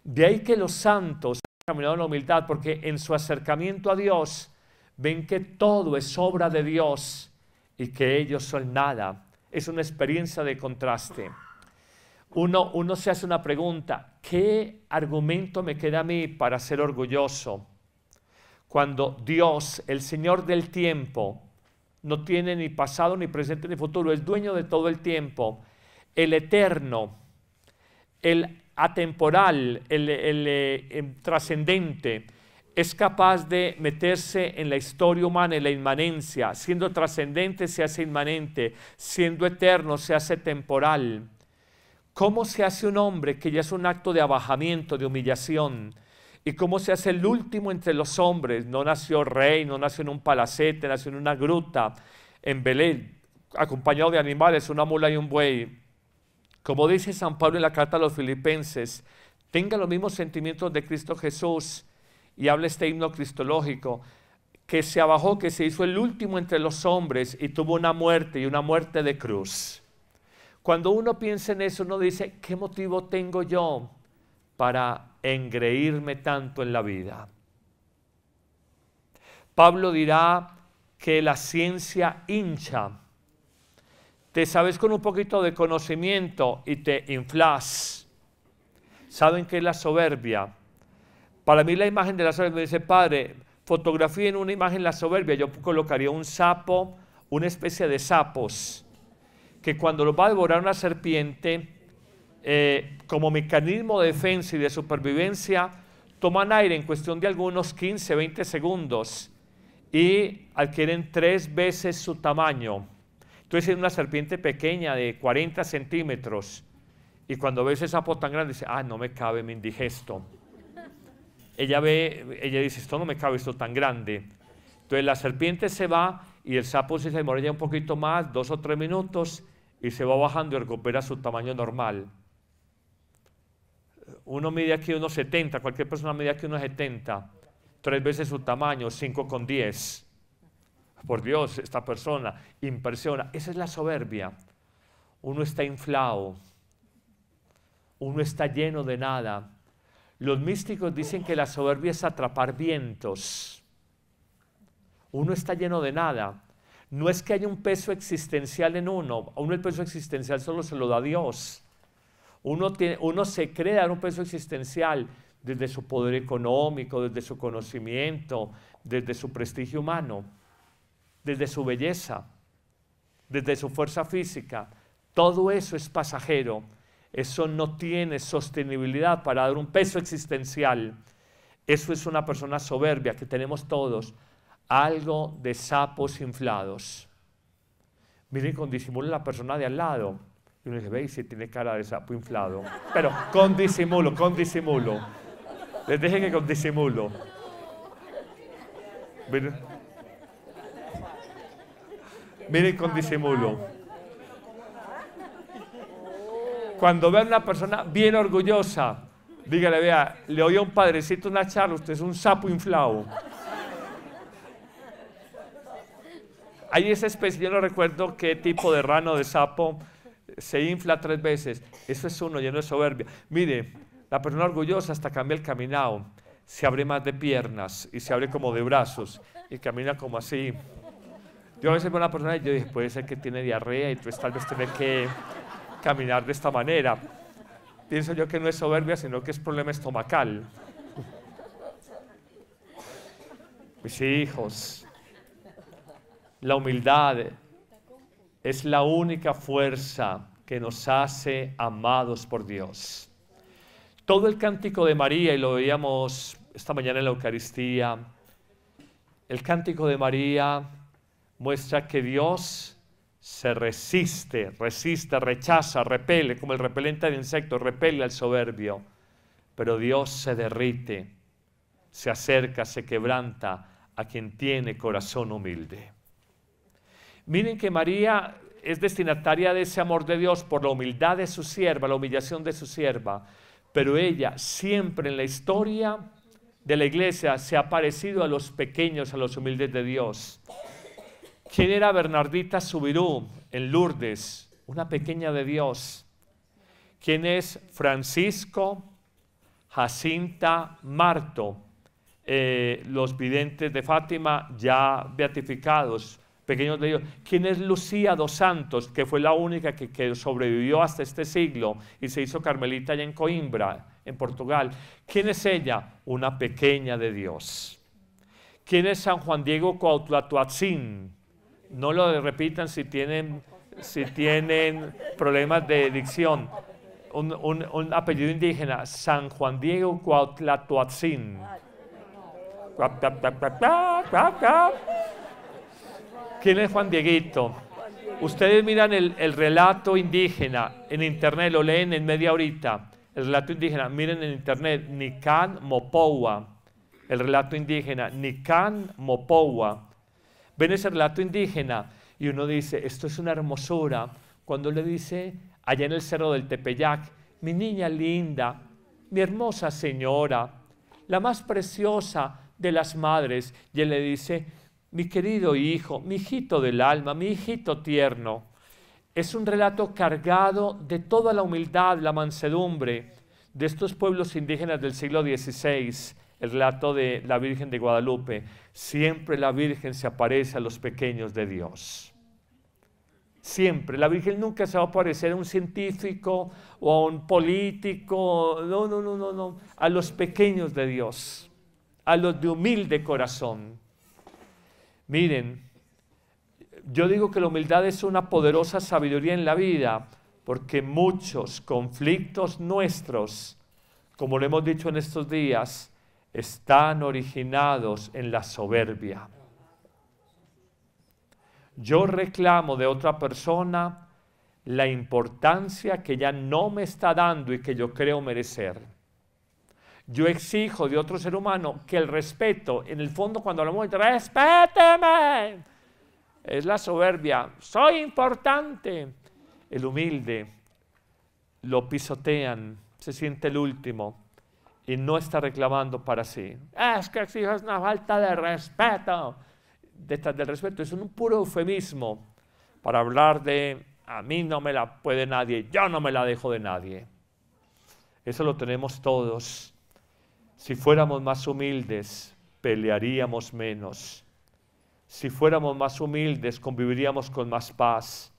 De ahí que los santos han caminado en la humildad, porque en su acercamiento a Dios ven que todo es obra de Dios y que ellos son nada es una experiencia de contraste. Uno, se hace una pregunta, ¿qué argumento me queda a mí para ser orgulloso? Cuando Dios, el Señor del tiempo, no tiene ni pasado, ni presente, ni futuro, es dueño de todo el tiempo, el eterno, el atemporal, el, el eh, em, trascendente, es capaz de meterse en la historia humana, en la inmanencia, siendo trascendente se hace inmanente, siendo eterno se hace temporal. ¿Cómo se hace un hombre que ya es un acto de abajamiento, de humillación? ¿Y cómo se hace el último entre los hombres? No nació rey, no nació en un palacete, nació en una gruta, en Belén, acompañado de animales, una mula y un buey. Como dice San Pablo en la carta a los filipenses, tenga los mismos sentimientos de Cristo Jesús, y habla este himno cristológico, que se abajó, que se hizo el último entre los hombres y tuvo una muerte y una muerte de cruz. Cuando uno piensa en eso, uno dice, ¿qué motivo tengo yo para engreírme tanto en la vida? Pablo dirá que la ciencia hincha. Te sabes con un poquito de conocimiento y te inflas. ¿Saben qué es la soberbia? Para mí la imagen de la soberbia, me dice, padre, fotografía en una imagen la soberbia, yo colocaría un sapo, una especie de sapos, que cuando los va a devorar una serpiente, eh, como mecanismo de defensa y de supervivencia, toman aire en cuestión de algunos 15, 20 segundos y adquieren tres veces su tamaño. Entonces es una serpiente pequeña de 40 centímetros y cuando ves ese sapo tan grande, dice, ah, no me cabe, mi indigesto ella ve, ella dice, esto no me cabe, esto tan grande. Entonces la serpiente se va y el sapo se demora ya un poquito más, dos o tres minutos, y se va bajando y recupera su tamaño normal. Uno mide aquí unos 70, cualquier persona mide aquí unos 70, tres veces su tamaño, cinco con diez Por Dios, esta persona impresiona. Esa es la soberbia. Uno está inflado, uno está lleno de nada, los místicos dicen que la soberbia es atrapar vientos. Uno está lleno de nada. No es que haya un peso existencial en uno. A uno el peso existencial solo se lo da Dios. Uno, uno se crea un peso existencial desde su poder económico, desde su conocimiento, desde su prestigio humano, desde su belleza, desde su fuerza física. Todo eso es pasajero eso no tiene sostenibilidad para dar un peso existencial. Eso es una persona soberbia que tenemos todos. Algo de sapos inflados. Miren con disimulo la persona de al lado. Y uno dice, veis, tiene cara de sapo inflado. Pero con disimulo, con disimulo. Les dije que con disimulo. miren con disimulo. Cuando ve a una persona bien orgullosa, dígale, vea, le oí a un padrecito una charla, usted es un sapo inflado. Hay esa especie, yo no recuerdo qué tipo de rano de sapo se infla tres veces. Eso es uno lleno de soberbia. Mire, la persona orgullosa hasta cambia el caminado. Se abre más de piernas y se abre como de brazos y camina como así. Yo a veces veo a una persona y yo dije, puede ser que tiene diarrea y pues tal vez tiene que caminar de esta manera. Pienso yo que no es soberbia, sino que es problema estomacal. Mis hijos, la humildad es la única fuerza que nos hace amados por Dios. Todo el cántico de María, y lo veíamos esta mañana en la Eucaristía, el cántico de María muestra que Dios se resiste, resiste, rechaza, repele, como el repelente de insectos, repele al soberbio. Pero Dios se derrite, se acerca, se quebranta a quien tiene corazón humilde. Miren que María es destinataria de ese amor de Dios por la humildad de su sierva, la humillación de su sierva, pero ella siempre en la historia de la iglesia se ha parecido a los pequeños, a los humildes de Dios. ¿Quién era Bernardita Subirú en Lourdes? Una pequeña de Dios. ¿Quién es Francisco Jacinta Marto? Eh, los videntes de Fátima ya beatificados, pequeños de Dios. ¿Quién es Lucía dos Santos, que fue la única que, sobrevivió hasta este siglo y se hizo carmelita allá en Coimbra, en Portugal? ¿Quién es ella? Una pequeña de Dios. ¿Quién es San Juan Diego Cuautlatoatzin? no lo repitan si tienen, si tienen problemas de dicción. Un, apellido indígena, San Juan Diego Cuautlatoatzin. ¿Quién es Juan Dieguito? Ustedes miran el, relato indígena en internet, lo leen en media horita. El relato indígena, miren en internet, Nican Mopowa. El relato indígena, Nican Mopowa ven ese relato indígena y uno dice, esto es una hermosura, cuando le dice allá en el cerro del Tepeyac, mi niña linda, mi hermosa señora, la más preciosa de las madres, y él le dice, mi querido hijo, mi hijito del alma, mi hijito tierno. Es un relato cargado de toda la humildad, la mansedumbre de estos pueblos indígenas del siglo XVI el relato de la Virgen de Guadalupe, siempre la Virgen se aparece a los pequeños de Dios. Siempre. La Virgen nunca se va a aparecer a un científico o a un político. No, no, no, no, no. A los pequeños de Dios. A los de humilde corazón. Miren, yo digo que la humildad es una poderosa sabiduría en la vida, porque muchos conflictos nuestros, como lo hemos dicho en estos días, están originados en la soberbia. Yo reclamo de otra persona la importancia que ya no me está dando y que yo creo merecer. Yo exijo de otro ser humano que el respeto, en el fondo cuando hablamos de respéteme, es la soberbia, soy importante. El humilde lo pisotean, se siente el último, y no está reclamando para sí. Es que es una falta de respeto. del respeto es un puro eufemismo para hablar de a mí no me la puede nadie, yo no me la dejo de nadie. Eso lo tenemos todos. Si fuéramos más humildes, pelearíamos menos. Si fuéramos más humildes, conviviríamos con más paz.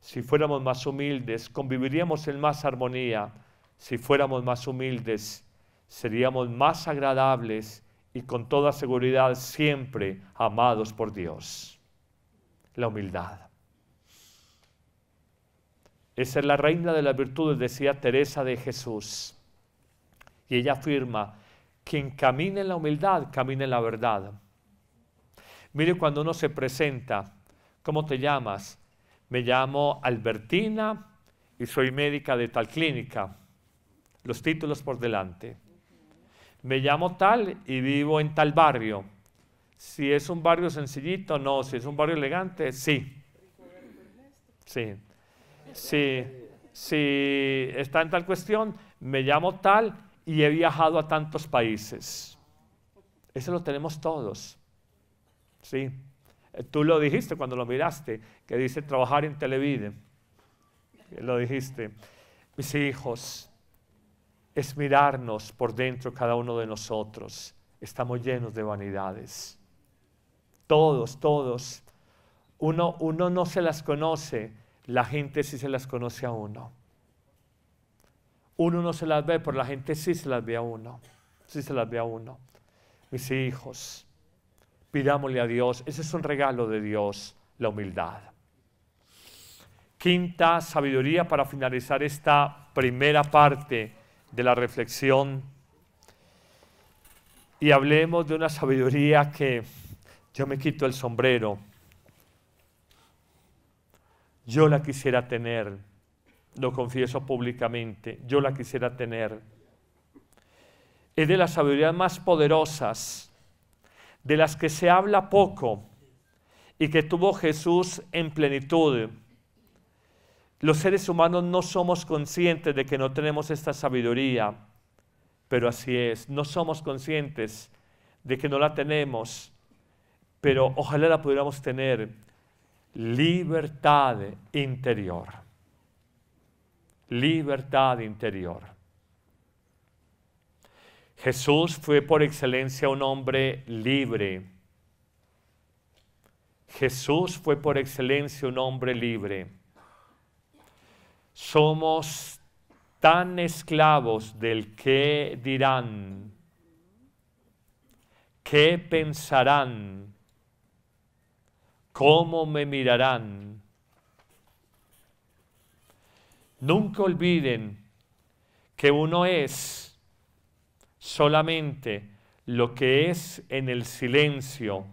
Si fuéramos más humildes, conviviríamos en más armonía. Si fuéramos más humildes, seríamos más agradables y con toda seguridad siempre amados por Dios. La humildad. Esa es la reina de las virtudes, decía Teresa de Jesús. Y ella afirma, quien camina en la humildad, camina en la verdad. Mire cuando uno se presenta, ¿cómo te llamas? Me llamo Albertina y soy médica de tal clínica. Los títulos por delante me llamo tal y vivo en tal barrio. Si es un barrio sencillito, no. Si es un barrio elegante, sí. Sí. Si, si está en tal cuestión, me llamo tal y he viajado a tantos países. Eso lo tenemos todos. Sí. Eh, tú lo dijiste cuando lo miraste, que dice trabajar en Televide. Lo dijiste. Mis hijos, es mirarnos por dentro cada uno de nosotros. Estamos llenos de vanidades. Todos, todos. Uno, uno no se las conoce, la gente sí se las conoce a uno. Uno no se las ve, pero la gente sí se las ve a uno. Sí se las ve a uno. Mis hijos, pidámosle a Dios. Ese es un regalo de Dios, la humildad. Quinta sabiduría para finalizar esta primera parte de la reflexión y hablemos de una sabiduría que yo me quito el sombrero. Yo la quisiera tener, lo confieso públicamente, yo la quisiera tener. Es de las sabidurías más poderosas, de las que se habla poco y que tuvo Jesús en plenitud los seres humanos no somos conscientes de que no tenemos esta sabiduría, pero así es, no somos conscientes de que no la tenemos, pero ojalá la pudiéramos tener. Libertad interior. Libertad interior. Jesús fue por excelencia un hombre libre. Jesús fue por excelencia un hombre libre somos tan esclavos del qué dirán, qué pensarán, cómo me mirarán. Nunca olviden que uno es solamente lo que es en el silencio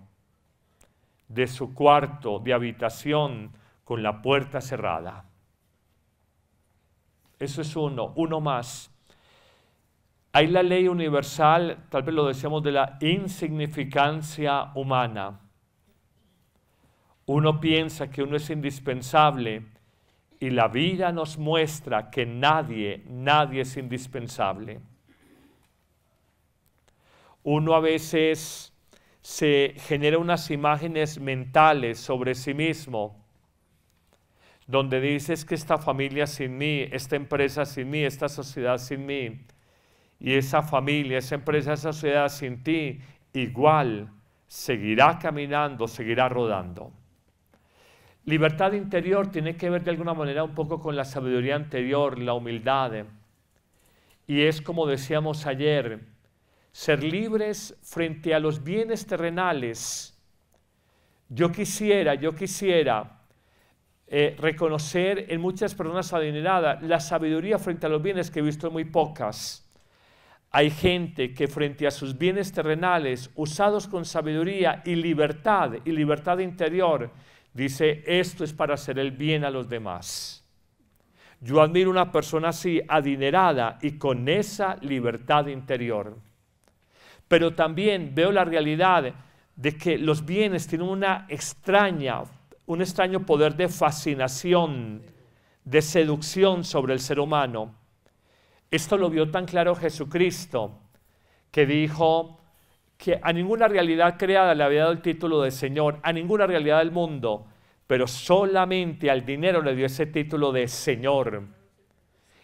de su cuarto de habitación con la puerta cerrada. Eso es uno, uno más. Hay la ley universal, tal vez lo decíamos, de la insignificancia humana. Uno piensa que uno es indispensable y la vida nos muestra que nadie, nadie es indispensable. Uno a veces se genera unas imágenes mentales sobre sí mismo donde dices que esta familia sin mí, esta empresa sin mí, esta sociedad sin mí, y esa familia, esa empresa, esa sociedad sin ti, igual seguirá caminando, seguirá rodando. Libertad interior tiene que ver de alguna manera un poco con la sabiduría anterior, la humildad. Y es como decíamos ayer, ser libres frente a los bienes terrenales. Yo quisiera, yo quisiera eh, reconocer en muchas personas adineradas la sabiduría frente a los bienes que he visto muy pocas. Hay gente que frente a sus bienes terrenales, usados con sabiduría y libertad, y libertad interior, dice, esto es para hacer el bien a los demás. Yo admiro una persona así, adinerada y con esa libertad interior. Pero también veo la realidad de que los bienes tienen una extraña un extraño poder de fascinación, de seducción sobre el ser humano. Esto lo vio tan claro Jesucristo, que dijo que a ninguna realidad creada le había dado el título de Señor, a ninguna realidad del mundo, pero solamente al dinero le dio ese título de Señor.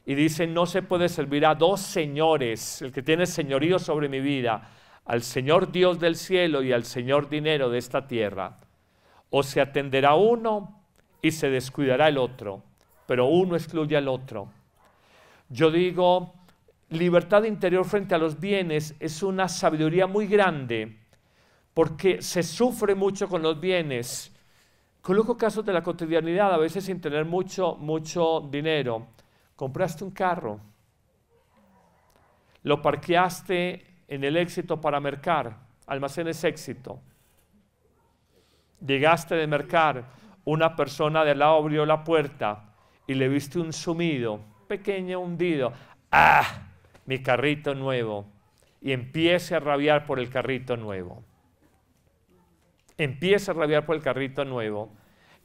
Y dice, no se puede servir a dos señores, el que tiene señorío sobre mi vida, al Señor Dios del cielo y al Señor dinero de esta tierra. O se atenderá uno y se descuidará el otro, pero uno excluye al otro. Yo digo, libertad interior frente a los bienes es una sabiduría muy grande, porque se sufre mucho con los bienes. Coloco casos de la cotidianidad, a veces sin tener mucho, mucho dinero. Compraste un carro, lo parqueaste en el éxito para mercar, almacenes éxito. Llegaste de mercar, una persona de lado abrió la puerta y le viste un sumido, pequeño hundido. ¡Ah! Mi carrito nuevo. Y empieza a rabiar por el carrito nuevo. Empieza a rabiar por el carrito nuevo,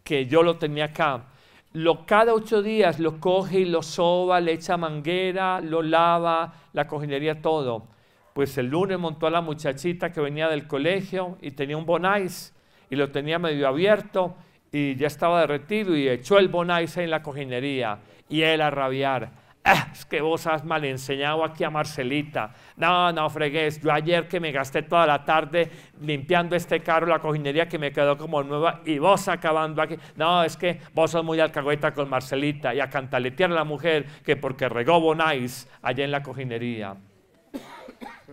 que yo lo tenía acá. Lo, cada ocho días lo coge y lo soba, le echa manguera, lo lava, la cojinería, todo. Pues el lunes montó a la muchachita que venía del colegio y tenía un bonais y lo tenía medio abierto y ya estaba derretido y echó el bonaice en la cojinería y él a rabiar. Ah, es que vos has mal enseñado aquí a Marcelita. No, no fregues. Yo ayer que me gasté toda la tarde limpiando este carro, la cojinería que me quedó como nueva, y vos acabando aquí. No, es que vos sos muy alcahueta con Marcelita y a cantaletear a la mujer que porque regó Bonais allá en la cojinería.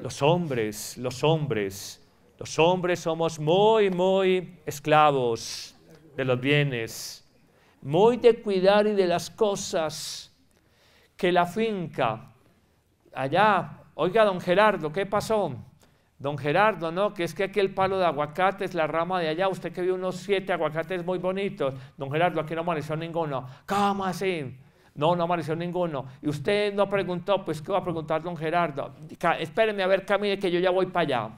Los hombres, los hombres los hombres somos muy, muy esclavos de los bienes, muy de cuidar y de las cosas, que la finca, allá, oiga don Gerardo, ¿qué pasó? Don Gerardo, no, que es que aquí el palo de aguacates, la rama de allá, usted que vio unos siete aguacates muy bonitos. Don Gerardo, aquí no amaneció ninguno. ¿Cómo así? No, no amaneció ninguno. Y usted no preguntó, pues, ¿qué va a preguntar don Gerardo? Espéreme a ver, camine, que yo ya voy para allá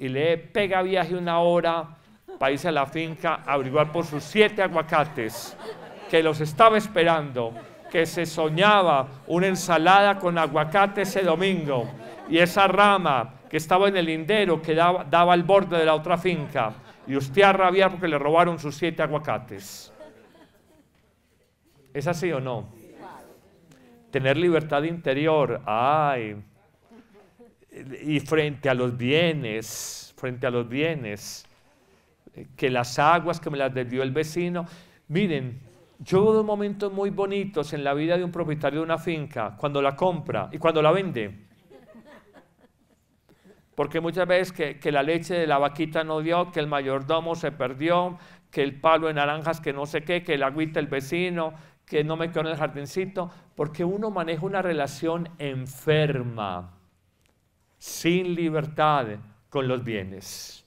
y le pega viaje una hora para a la finca a averiguar por sus siete aguacates que los estaba esperando, que se soñaba una ensalada con aguacate ese domingo y esa rama que estaba en el lindero que daba, al borde de la otra finca y usted a rabiar porque le robaron sus siete aguacates. ¿Es así o no? Tener libertad interior. Ay, y frente a los bienes, frente a los bienes, eh, que las aguas que me las debió el vecino. Miren, yo veo momentos muy bonitos en la vida de un propietario de una finca, cuando la compra y cuando la vende. Porque muchas veces que, la leche de la vaquita no dio, que el mayordomo se perdió, que el palo de naranjas que no sé qué, que el agüita el vecino, que no me quedó en el jardincito, porque uno maneja una relación enferma sin libertad con los bienes.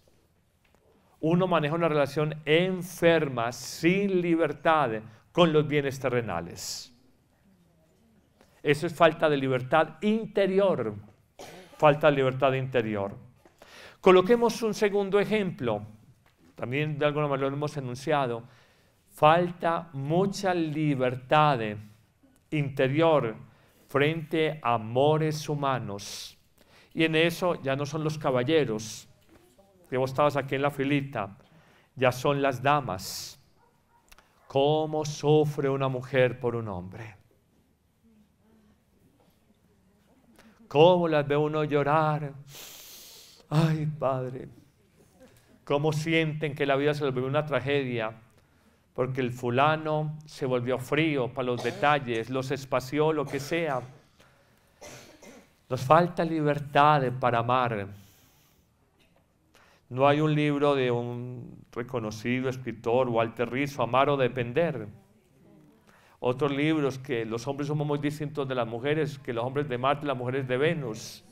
Uno maneja una relación enferma, sin libertad con los bienes terrenales. Eso es falta de libertad interior, falta de libertad interior. Coloquemos un segundo ejemplo, también de alguna manera lo hemos enunciado, falta mucha libertad interior frente a amores humanos y en eso ya no son los caballeros, que vos estabas aquí en la filita, ya son las damas. ¿Cómo sufre una mujer por un hombre? ¿Cómo las ve uno llorar? Ay, Padre, ¿cómo sienten que la vida se volvió una tragedia? Porque el fulano se volvió frío para los detalles, los espació, lo que sea nos falta libertad para amar. No hay un libro de un reconocido escritor, Walter Rizzo, Amar o Depender. Otros libros que los hombres somos muy distintos de las mujeres, que los hombres de Marte, y las mujeres de Venus.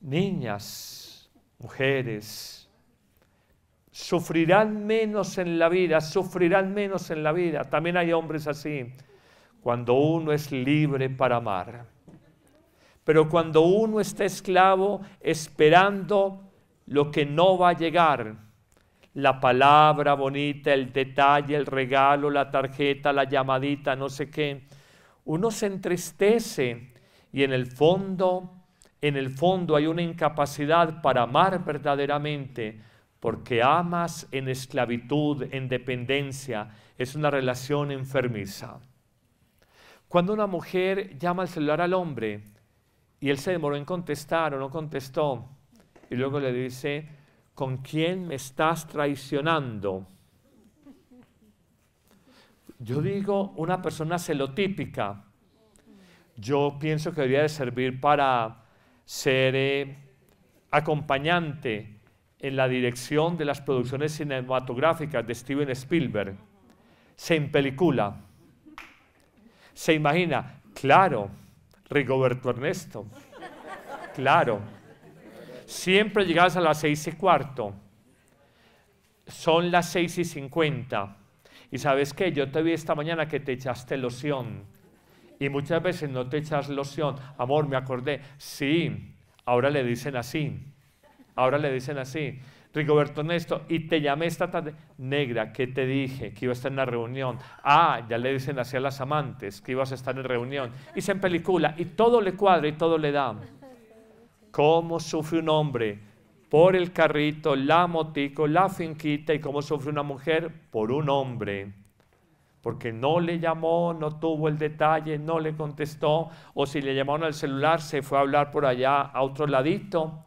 Niñas, mujeres, sufrirán menos en la vida, sufrirán menos en la vida. También hay hombres así, cuando uno es libre para amar. Pero cuando uno está esclavo esperando lo que no va a llegar, la palabra bonita, el detalle, el regalo, la tarjeta, la llamadita, no sé qué, uno se entristece y en el fondo, en el fondo hay una incapacidad para amar verdaderamente, porque amas en esclavitud, en dependencia, es una relación enfermiza. Cuando una mujer llama al celular al hombre, y él se demoró en contestar o no contestó. Y luego le dice, ¿con quién me estás traicionando? Yo digo una persona celotípica. Yo pienso que debería de servir para ser eh, acompañante en la dirección de las producciones cinematográficas de Steven Spielberg. Se en película. Se imagina, claro Rigoberto Ernesto. Claro. Siempre llegabas a las seis y cuarto. Son las seis y cincuenta. Y sabes qué, yo te vi esta mañana que te echaste loción. Y muchas veces no te echas loción. Amor, me acordé. Sí, ahora le dicen así. Ahora le dicen así. Rigoberto Ernesto, y te llamé esta tarde. Negra, ¿qué te dije? Que iba a estar en la reunión. Ah, ya le dicen así a las amantes, que ibas a estar en reunión. Y se en película, y todo le cuadra y todo le da. ¿Cómo sufre un hombre por el carrito, la motico, la finquita y cómo sufre una mujer por un hombre. Porque no le llamó, no tuvo el detalle, no le contestó, o si le llamaron al celular, se fue a hablar por allá a otro ladito.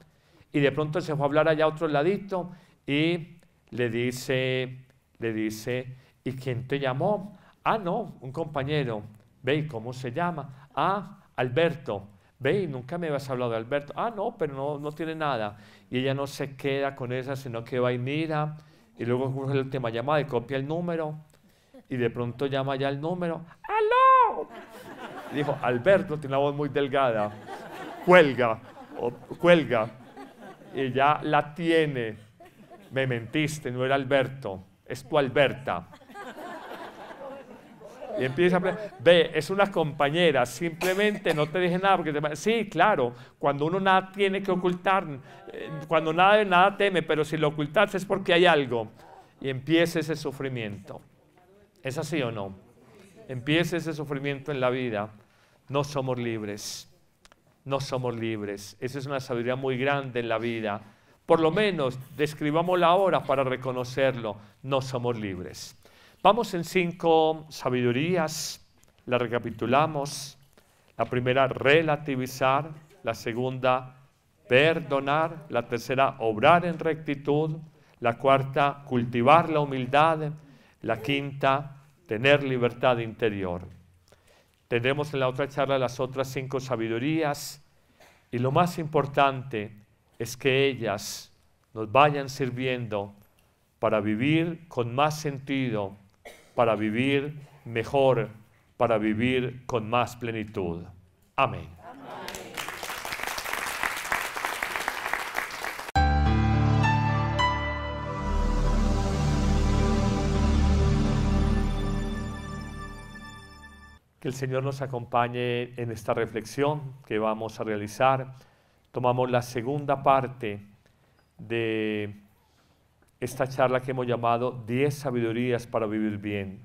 Y de pronto se fue a hablar allá a otro ladito y le dice, le dice, ¿y quién te llamó? Ah, no, un compañero. Ve, ¿cómo se llama? Ah, Alberto. Ve, nunca me habías hablado de Alberto. Ah, no, pero no, tiene nada. Y ella no se queda con esa, sino que va y mira. Y luego el tema llamada y copia el número. Y de pronto llama ya el número. ¡Aló! Dijo, Alberto tiene una voz muy delgada. Cuelga, o, cuelga. Y ya la tiene. Me mentiste, no era Alberto, es tu Alberta. Y empieza a ve, es una compañera, simplemente no te dije nada porque Sí, claro, cuando uno nada tiene que ocultar, eh, cuando nada de nada teme, pero si lo ocultas es porque hay algo. Y empieza ese sufrimiento. ¿Es así o no? Empieza ese sufrimiento en la vida. No somos libres no somos libres. Esa es una sabiduría muy grande en la vida. Por lo menos describamos la hora para reconocerlo. No somos libres. Vamos en cinco sabidurías, la recapitulamos. La primera, relativizar. La segunda, perdonar. La tercera, obrar en rectitud. La cuarta, cultivar la humildad. La quinta, tener libertad interior. Tendremos en la otra charla las otras cinco sabidurías y lo más importante es que ellas nos vayan sirviendo para vivir con más sentido, para vivir mejor, para vivir con más plenitud. Amén. Que el Señor nos acompañe en esta reflexión que vamos a realizar. Tomamos la segunda parte de esta charla que hemos llamado 10 sabidurías para vivir bien.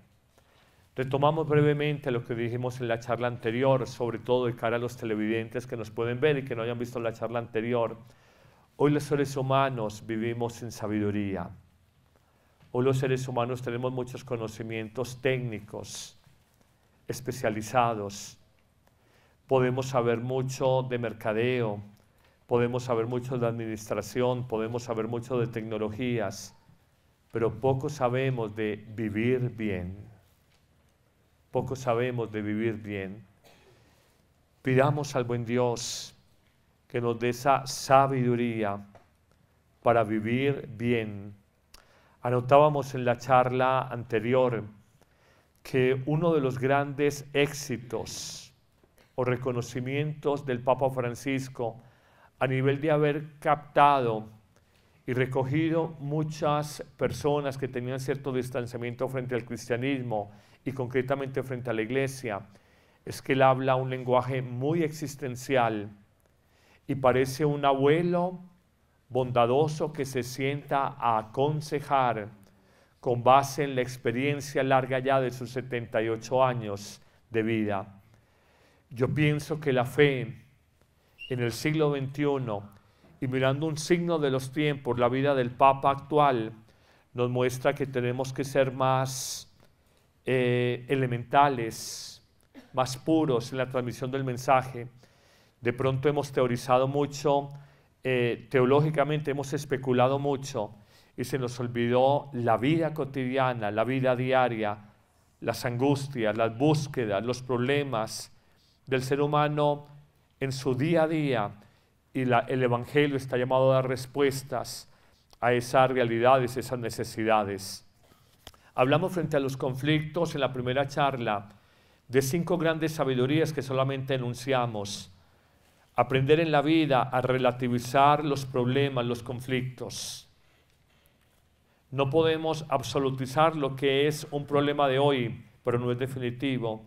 Retomamos brevemente lo que dijimos en la charla anterior, sobre todo de cara a los televidentes que nos pueden ver y que no hayan visto la charla anterior. Hoy los seres humanos vivimos en sabiduría. Hoy los seres humanos tenemos muchos conocimientos técnicos, especializados. Podemos saber mucho de mercadeo, podemos saber mucho de administración, podemos saber mucho de tecnologías, pero poco sabemos de vivir bien. Poco sabemos de vivir bien. Pidamos al buen Dios que nos dé esa sabiduría para vivir bien. Anotábamos en la charla anterior, que uno de los grandes éxitos o reconocimientos del Papa Francisco a nivel de haber captado y recogido muchas personas que tenían cierto distanciamiento frente al cristianismo y concretamente frente a la iglesia, es que él habla un lenguaje muy existencial y parece un abuelo bondadoso que se sienta a aconsejar con base en la experiencia larga ya de sus 78 años de vida. Yo pienso que la fe en el siglo XXI y mirando un signo de los tiempos, la vida del Papa actual, nos muestra que tenemos que ser más eh, elementales, más puros en la transmisión del mensaje. De pronto hemos teorizado mucho, eh, teológicamente hemos especulado mucho, y se nos olvidó la vida cotidiana, la vida diaria, las angustias, las búsquedas, los problemas del ser humano en su día a día. Y el Evangelio está llamado a dar respuestas a esas realidades, esas necesidades. Hablamos frente a los conflictos en la primera charla de cinco grandes sabidurías que solamente enunciamos. Aprender en la vida a relativizar los problemas, los conflictos. No podemos absolutizar lo que es un problema de hoy, pero no es definitivo,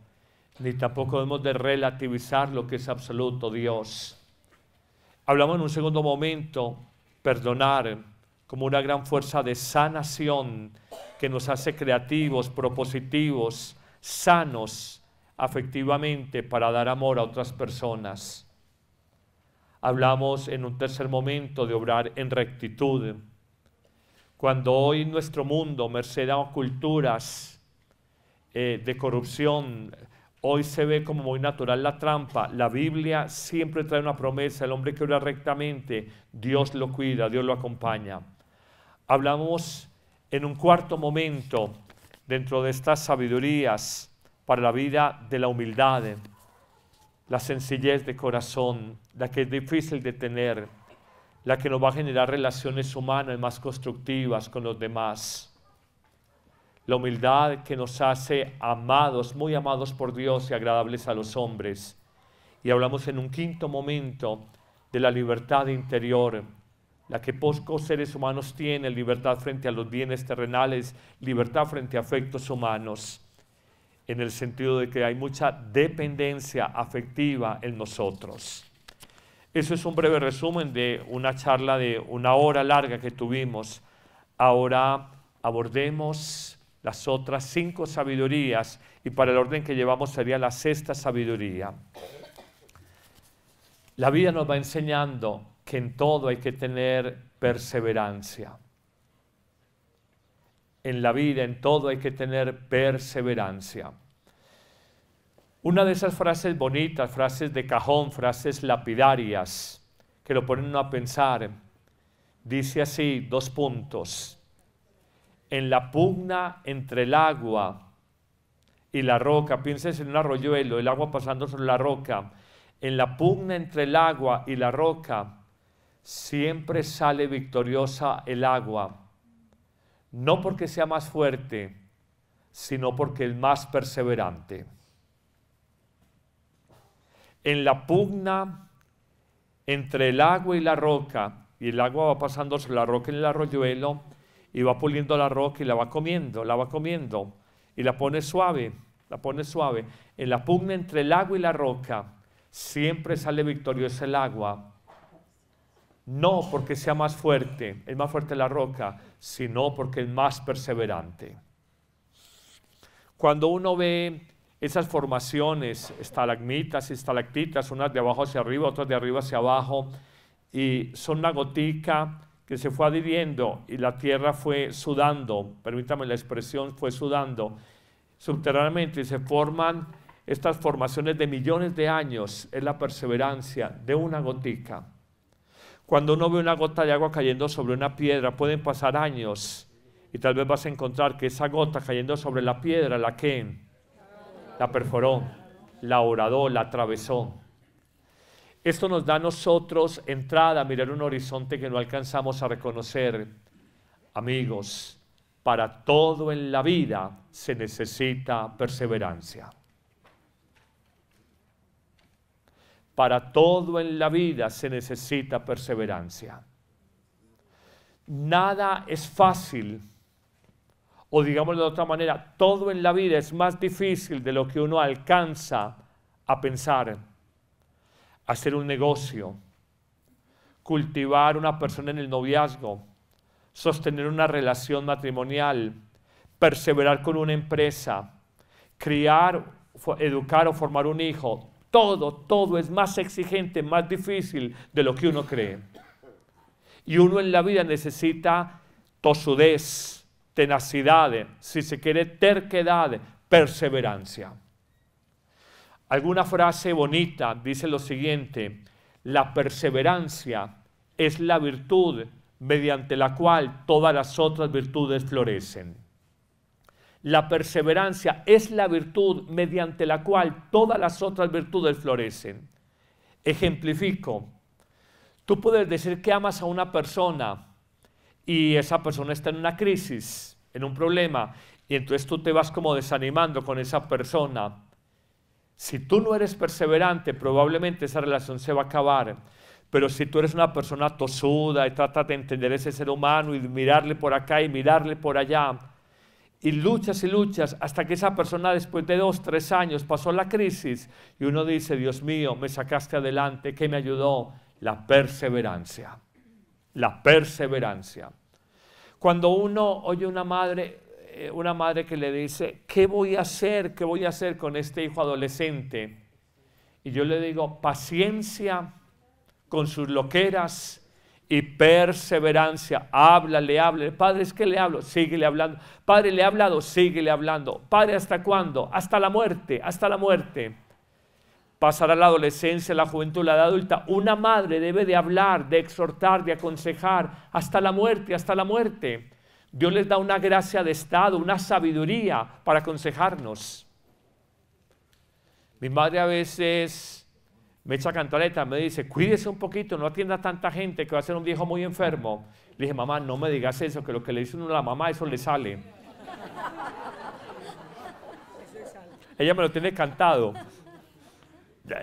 ni tampoco debemos de relativizar lo que es absoluto Dios. Hablamos en un segundo momento, perdonar como una gran fuerza de sanación que nos hace creativos, propositivos, sanos afectivamente para dar amor a otras personas. Hablamos en un tercer momento de obrar en rectitud, cuando hoy nuestro mundo, merced a culturas eh, de corrupción, hoy se ve como muy natural la trampa, la Biblia siempre trae una promesa, el hombre que ora rectamente, Dios lo cuida, Dios lo acompaña. Hablamos en un cuarto momento dentro de estas sabidurías para la vida de la humildad, la sencillez de corazón, la que es difícil de tener, la que nos va a generar relaciones humanas más constructivas con los demás. La humildad que nos hace amados, muy amados por Dios y agradables a los hombres. Y hablamos en un quinto momento de la libertad interior, la que pocos seres humanos tienen, libertad frente a los bienes terrenales, libertad frente a afectos humanos, en el sentido de que hay mucha dependencia afectiva en nosotros. Eso es un breve resumen de una charla de una hora larga que tuvimos. Ahora abordemos las otras cinco sabidurías y para el orden que llevamos sería la sexta sabiduría. La vida nos va enseñando que en todo hay que tener perseverancia. En la vida, en todo hay que tener perseverancia. Una de esas frases bonitas, frases de cajón, frases lapidarias, que lo ponen a pensar, dice así, dos puntos. En la pugna entre el agua y la roca, pienses en un arroyuelo, el agua pasando sobre la roca, en la pugna entre el agua y la roca, siempre sale victoriosa el agua, no porque sea más fuerte, sino porque es más perseverante en la pugna entre el agua y la roca, y el agua va pasándose la roca en el arroyuelo, y va puliendo la roca y la va comiendo, la va comiendo, y la pone suave, la pone suave. En la pugna entre el agua y la roca, siempre sale victoriosa el agua. No porque sea más fuerte, es más fuerte la roca, sino porque es más perseverante. Cuando uno ve esas formaciones, estalagmitas, estalactitas, unas de abajo hacia arriba, otras de arriba hacia abajo, y son una gotica que se fue adhiriendo y la tierra fue sudando, permítame la expresión, fue sudando subterráneamente y se forman estas formaciones de millones de años, es la perseverancia de una gotica. Cuando uno ve una gota de agua cayendo sobre una piedra, pueden pasar años y tal vez vas a encontrar que esa gota cayendo sobre la piedra, la que la perforó, la oradó, la atravesó. Esto nos da a nosotros entrada a mirar un horizonte que no alcanzamos a reconocer. Amigos, para todo en la vida se necesita perseverancia. Para todo en la vida se necesita perseverancia. Nada es fácil o digámoslo de otra manera, todo en la vida es más difícil de lo que uno alcanza a pensar. Hacer un negocio, cultivar una persona en el noviazgo, sostener una relación matrimonial, perseverar con una empresa, criar, educar o formar un hijo. Todo, todo es más exigente, más difícil de lo que uno cree. Y uno en la vida necesita tosudez, tenacidad, si se quiere terquedad, perseverancia. Alguna frase bonita dice lo siguiente, la perseverancia es la virtud mediante la cual todas las otras virtudes florecen. La perseverancia es la virtud mediante la cual todas las otras virtudes florecen. Ejemplifico, tú puedes decir que amas a una persona y esa persona está en una crisis, en un problema, y entonces tú te vas como desanimando con esa persona. Si tú no eres perseverante, probablemente esa relación se va a acabar. Pero si tú eres una persona tosuda y tratas de entender ese ser humano y mirarle por acá y mirarle por allá, y luchas y luchas hasta que esa persona después de dos, tres años pasó la crisis y uno dice, Dios mío, me sacaste adelante, ¿qué me ayudó? La perseverancia la perseverancia. Cuando uno oye una madre, eh, una madre que le dice, ¿qué voy a hacer? ¿Qué voy a hacer con este hijo adolescente? Y yo le digo, paciencia con sus loqueras y perseverancia. Háblale, hable Padre, es que le hablo, síguele hablando. Padre, le ha hablado, síguele hablando. Padre, ¿hasta cuándo? Hasta la muerte, hasta la muerte. Pasará la adolescencia, la juventud, la edad adulta, una madre debe de hablar, de exhortar, de aconsejar, hasta la muerte, hasta la muerte. Dios les da una gracia de estado, una sabiduría para aconsejarnos. Mi madre a veces me echa cantaleta, me dice, cuídese un poquito, no atienda a tanta gente que va a ser un viejo muy enfermo. Le dije, mamá, no me digas eso, que lo que le dice uno a la mamá, eso le sale. Ella me lo tiene cantado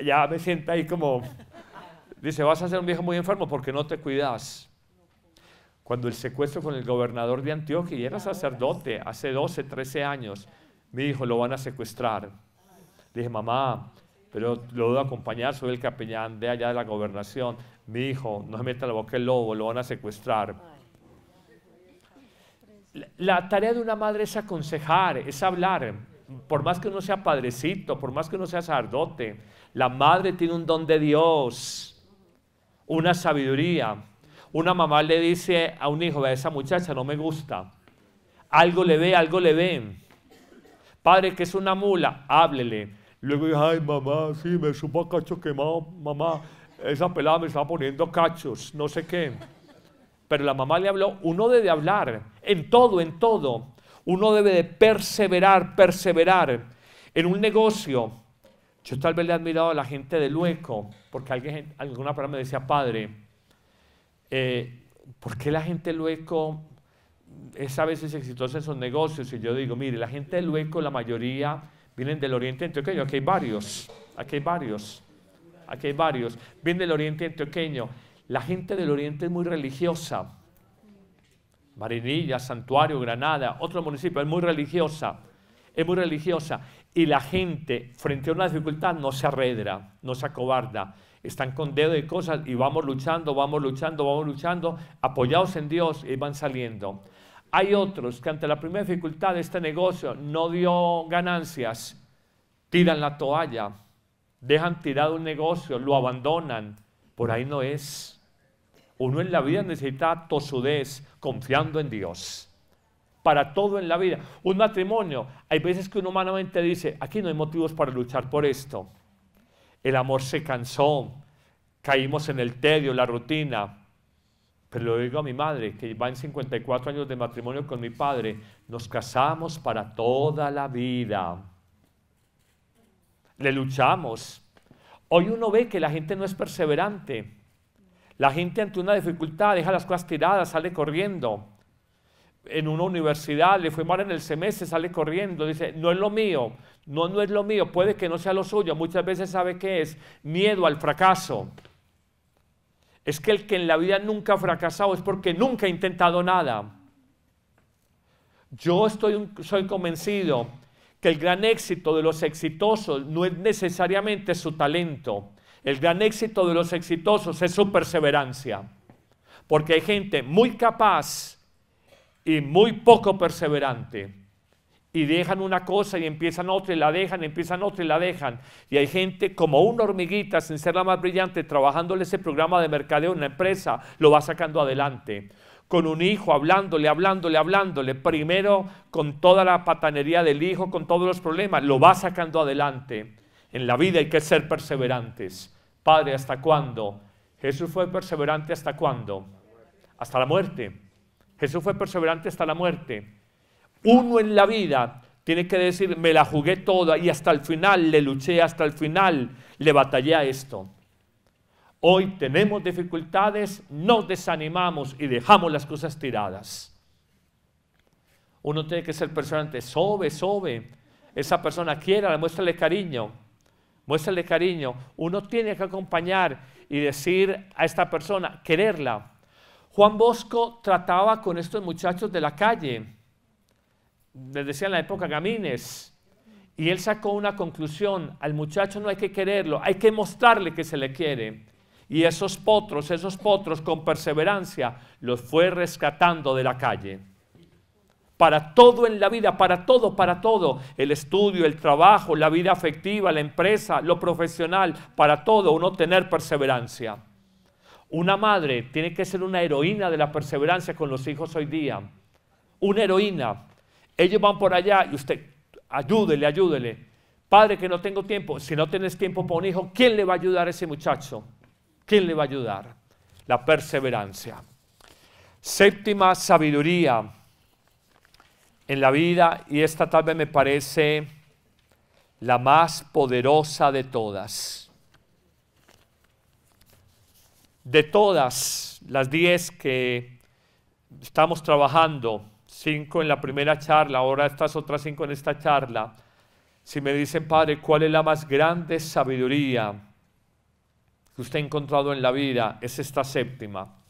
ya, me siento ahí como... Dice, vas a ser un viejo muy enfermo porque no te cuidas. Cuando el secuestro con el gobernador de Antioquia, y era sacerdote, hace 12, 13 años, mi hijo, lo van a secuestrar. dije, mamá, pero lo debo acompañar, soy el capellán de allá de la gobernación. Mi hijo, no se meta la boca el lobo, lo van a secuestrar. la tarea de una madre es aconsejar, es hablar por más que uno sea padrecito, por más que uno sea sacerdote, la madre tiene un don de Dios, una sabiduría. Una mamá le dice a un hijo, a esa muchacha no me gusta. Algo le ve, algo le ve. Padre, que es una mula, háblele. Luego dice, ay mamá, sí, me supo a cacho quemado, mamá. Esa pelada me estaba poniendo cachos, no sé qué. Pero la mamá le habló, uno debe hablar, en todo, en todo. Uno debe de perseverar, perseverar. En un negocio, yo tal vez le he admirado a la gente de Lueco, porque alguien, alguna persona me decía, padre, eh, ¿por qué la gente de Lueco es a veces exitosa en sus negocios? Y yo digo, mire, la gente de Lueco, la mayoría vienen del oriente antioqueño, aquí hay varios, aquí hay varios, aquí hay varios, vienen del oriente antioqueño. La gente del oriente es muy religiosa Marinilla, Santuario, Granada, otro municipio, es muy religiosa, es muy religiosa. Y la gente, frente a una dificultad, no se arredra, no se acobarda. Están con dedo de cosas y vamos luchando, vamos luchando, vamos luchando, apoyados en Dios y van saliendo. Hay otros que ante la primera dificultad de este negocio no dio ganancias, tiran la toalla, dejan tirado un negocio, lo abandonan. Por ahí no es. Uno en la vida necesita tosudez, confiando en Dios. Para todo en la vida. Un matrimonio, hay veces que uno humanamente dice, aquí no hay motivos para luchar por esto. El amor se cansó, caímos en el tedio, la rutina. Pero lo digo a mi madre, que va en 54 años de matrimonio con mi padre, nos casamos para toda la vida. Le luchamos. Hoy uno ve que la gente no es perseverante la gente ante una dificultad deja las cosas tiradas, sale corriendo. En una universidad le fue mal en el semestre, sale corriendo, dice, no es lo mío, no, no es lo mío, puede que no sea lo suyo. Muchas veces sabe que es miedo al fracaso. Es que el que en la vida nunca ha fracasado es porque nunca ha intentado nada. Yo estoy, soy convencido que el gran éxito de los exitosos no es necesariamente su talento, el gran éxito de los exitosos es su perseverancia. Porque hay gente muy capaz y muy poco perseverante. Y dejan una cosa y empiezan otra y la dejan, empiezan otra y la dejan. Y hay gente como una hormiguita, sin ser la más brillante, trabajándole ese programa de mercadeo en una empresa, lo va sacando adelante con un hijo, hablándole, hablándole, hablándole, primero con toda la patanería del hijo, con todos los problemas, lo va sacando adelante. En la vida hay que ser perseverantes. Padre, ¿hasta cuándo? Jesús fue perseverante hasta cuándo? Hasta la muerte. Jesús fue perseverante hasta la muerte. Uno en la vida tiene que decir, me la jugué toda y hasta el final, le luché hasta el final, le batallé a esto. Hoy tenemos dificultades, nos desanimamos y dejamos las cosas tiradas. Uno tiene que ser perseverante, sobe, sobe. Esa persona quiera, muéstrale cariño muéstrale cariño. Uno tiene que acompañar y decir a esta persona, quererla. Juan Bosco trataba con estos muchachos de la calle, les decía en la época Gamines, y él sacó una conclusión, al muchacho no hay que quererlo, hay que mostrarle que se le quiere. Y esos potros, esos potros con perseverancia, los fue rescatando de la calle. Para todo en la vida, para todo, para todo. El estudio, el trabajo, la vida afectiva, la empresa, lo profesional, para todo uno tener perseverancia. Una madre tiene que ser una heroína de la perseverancia con los hijos hoy día. Una heroína. Ellos van por allá y usted, ayúdele, ayúdele. Padre, que no tengo tiempo. Si no tienes tiempo para un hijo, ¿quién le va a ayudar a ese muchacho? ¿Quién le va a ayudar? La perseverancia. Séptima sabiduría en la vida y esta tal vez me parece la más poderosa de todas. De todas las diez que estamos trabajando, cinco en la primera charla, ahora estas otras cinco en esta charla, si me dicen, Padre, ¿cuál es la más grande sabiduría que usted ha encontrado en la vida? Es esta séptima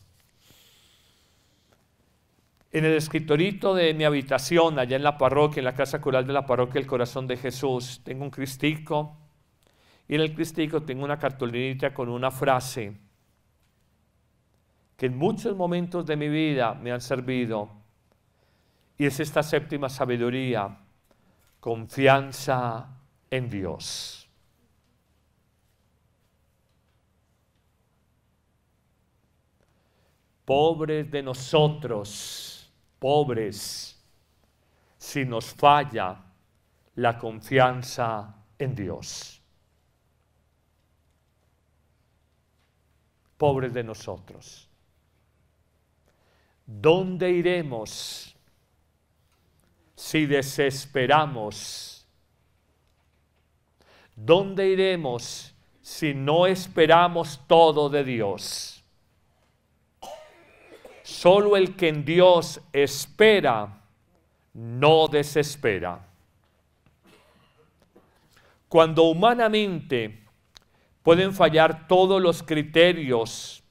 en el escritorito de mi habitación, allá en la parroquia, en la casa Coral de la parroquia El Corazón de Jesús, tengo un cristico y en el cristico tengo una cartulinita con una frase que en muchos momentos de mi vida me han servido. Y es esta séptima sabiduría, confianza en Dios. Pobres de nosotros pobres si nos falla la confianza en Dios. Pobres de nosotros. ¿Dónde iremos si desesperamos? ¿Dónde iremos si no esperamos todo de Dios? Solo el que en Dios espera no desespera. Cuando humanamente pueden fallar todos los criterios,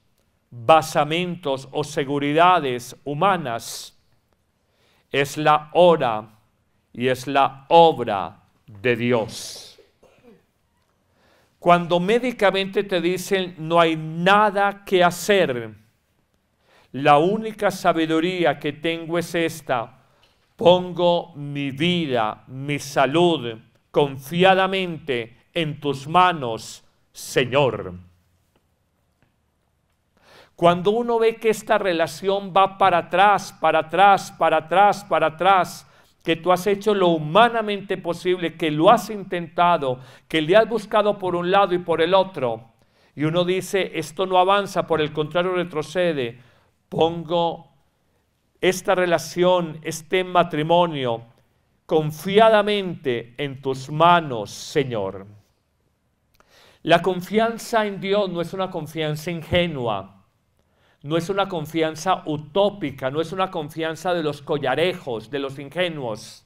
basamentos o seguridades humanas, es la hora y es la obra de Dios. Cuando médicamente te dicen no hay nada que hacer, la única sabiduría que tengo es esta. Pongo mi vida, mi salud, confiadamente en tus manos, Señor. Cuando uno ve que esta relación va para atrás, para atrás, para atrás, para atrás, que tú has hecho lo humanamente posible, que lo has intentado, que le has buscado por un lado y por el otro, y uno dice, esto no avanza, por el contrario retrocede, pongo esta relación, este matrimonio, confiadamente en tus manos, Señor. La confianza en Dios no es una confianza ingenua, no es una confianza utópica, no es una confianza de los collarejos, de los ingenuos.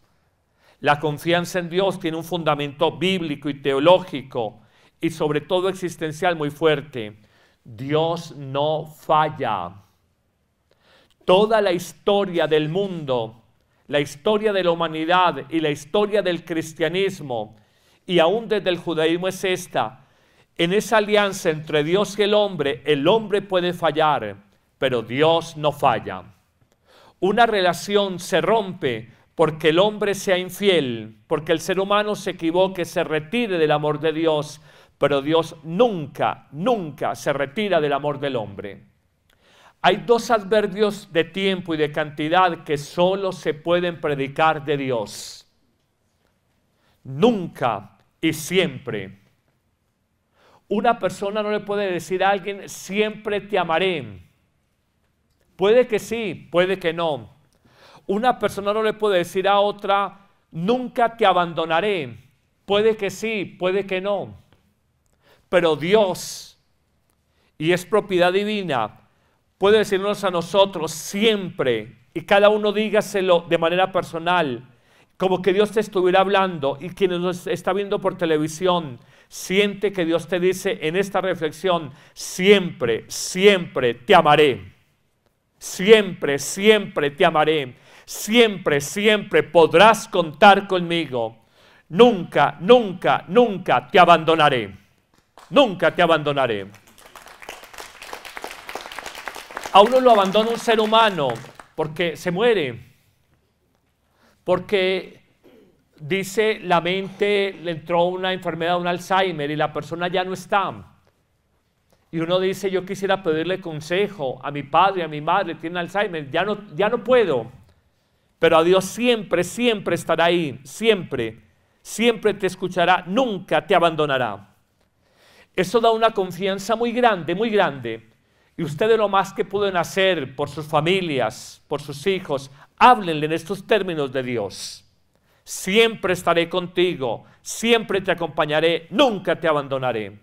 La confianza en Dios tiene un fundamento bíblico y teológico y sobre todo existencial muy fuerte. Dios no falla. Toda la historia del mundo, la historia de la humanidad y la historia del cristianismo, y aún desde el judaísmo es esta. En esa alianza entre Dios y el hombre, el hombre puede fallar, pero Dios no falla. Una relación se rompe porque el hombre sea infiel, porque el ser humano se equivoque, se retire del amor de Dios, pero Dios nunca, nunca se retira del amor del hombre. Hay dos adverbios de tiempo y de cantidad que solo se pueden predicar de Dios. Nunca y siempre. Una persona no le puede decir a alguien, siempre te amaré. Puede que sí, puede que no. Una persona no le puede decir a otra, nunca te abandonaré. Puede que sí, puede que no. Pero Dios, y es propiedad divina, puede decirnos a nosotros siempre, y cada uno dígaselo de manera personal, como que Dios te estuviera hablando y quien nos está viendo por televisión, siente que Dios te dice en esta reflexión, siempre, siempre te amaré. Siempre, siempre te amaré. Siempre, siempre podrás contar conmigo. Nunca, nunca, nunca te abandonaré. Nunca te abandonaré. A uno lo abandona un ser humano porque se muere, porque dice la mente le entró una enfermedad, un Alzheimer y la persona ya no está. Y uno dice, yo quisiera pedirle consejo a mi padre, a mi madre, tiene Alzheimer, ya no, ya no puedo. Pero a Dios siempre, siempre estará ahí, siempre, siempre te escuchará, nunca te abandonará. Eso da una confianza muy grande, muy grande y ustedes lo más que pueden hacer por sus familias, por sus hijos, háblenle en estos términos de Dios. Siempre estaré contigo, siempre te acompañaré, nunca te abandonaré.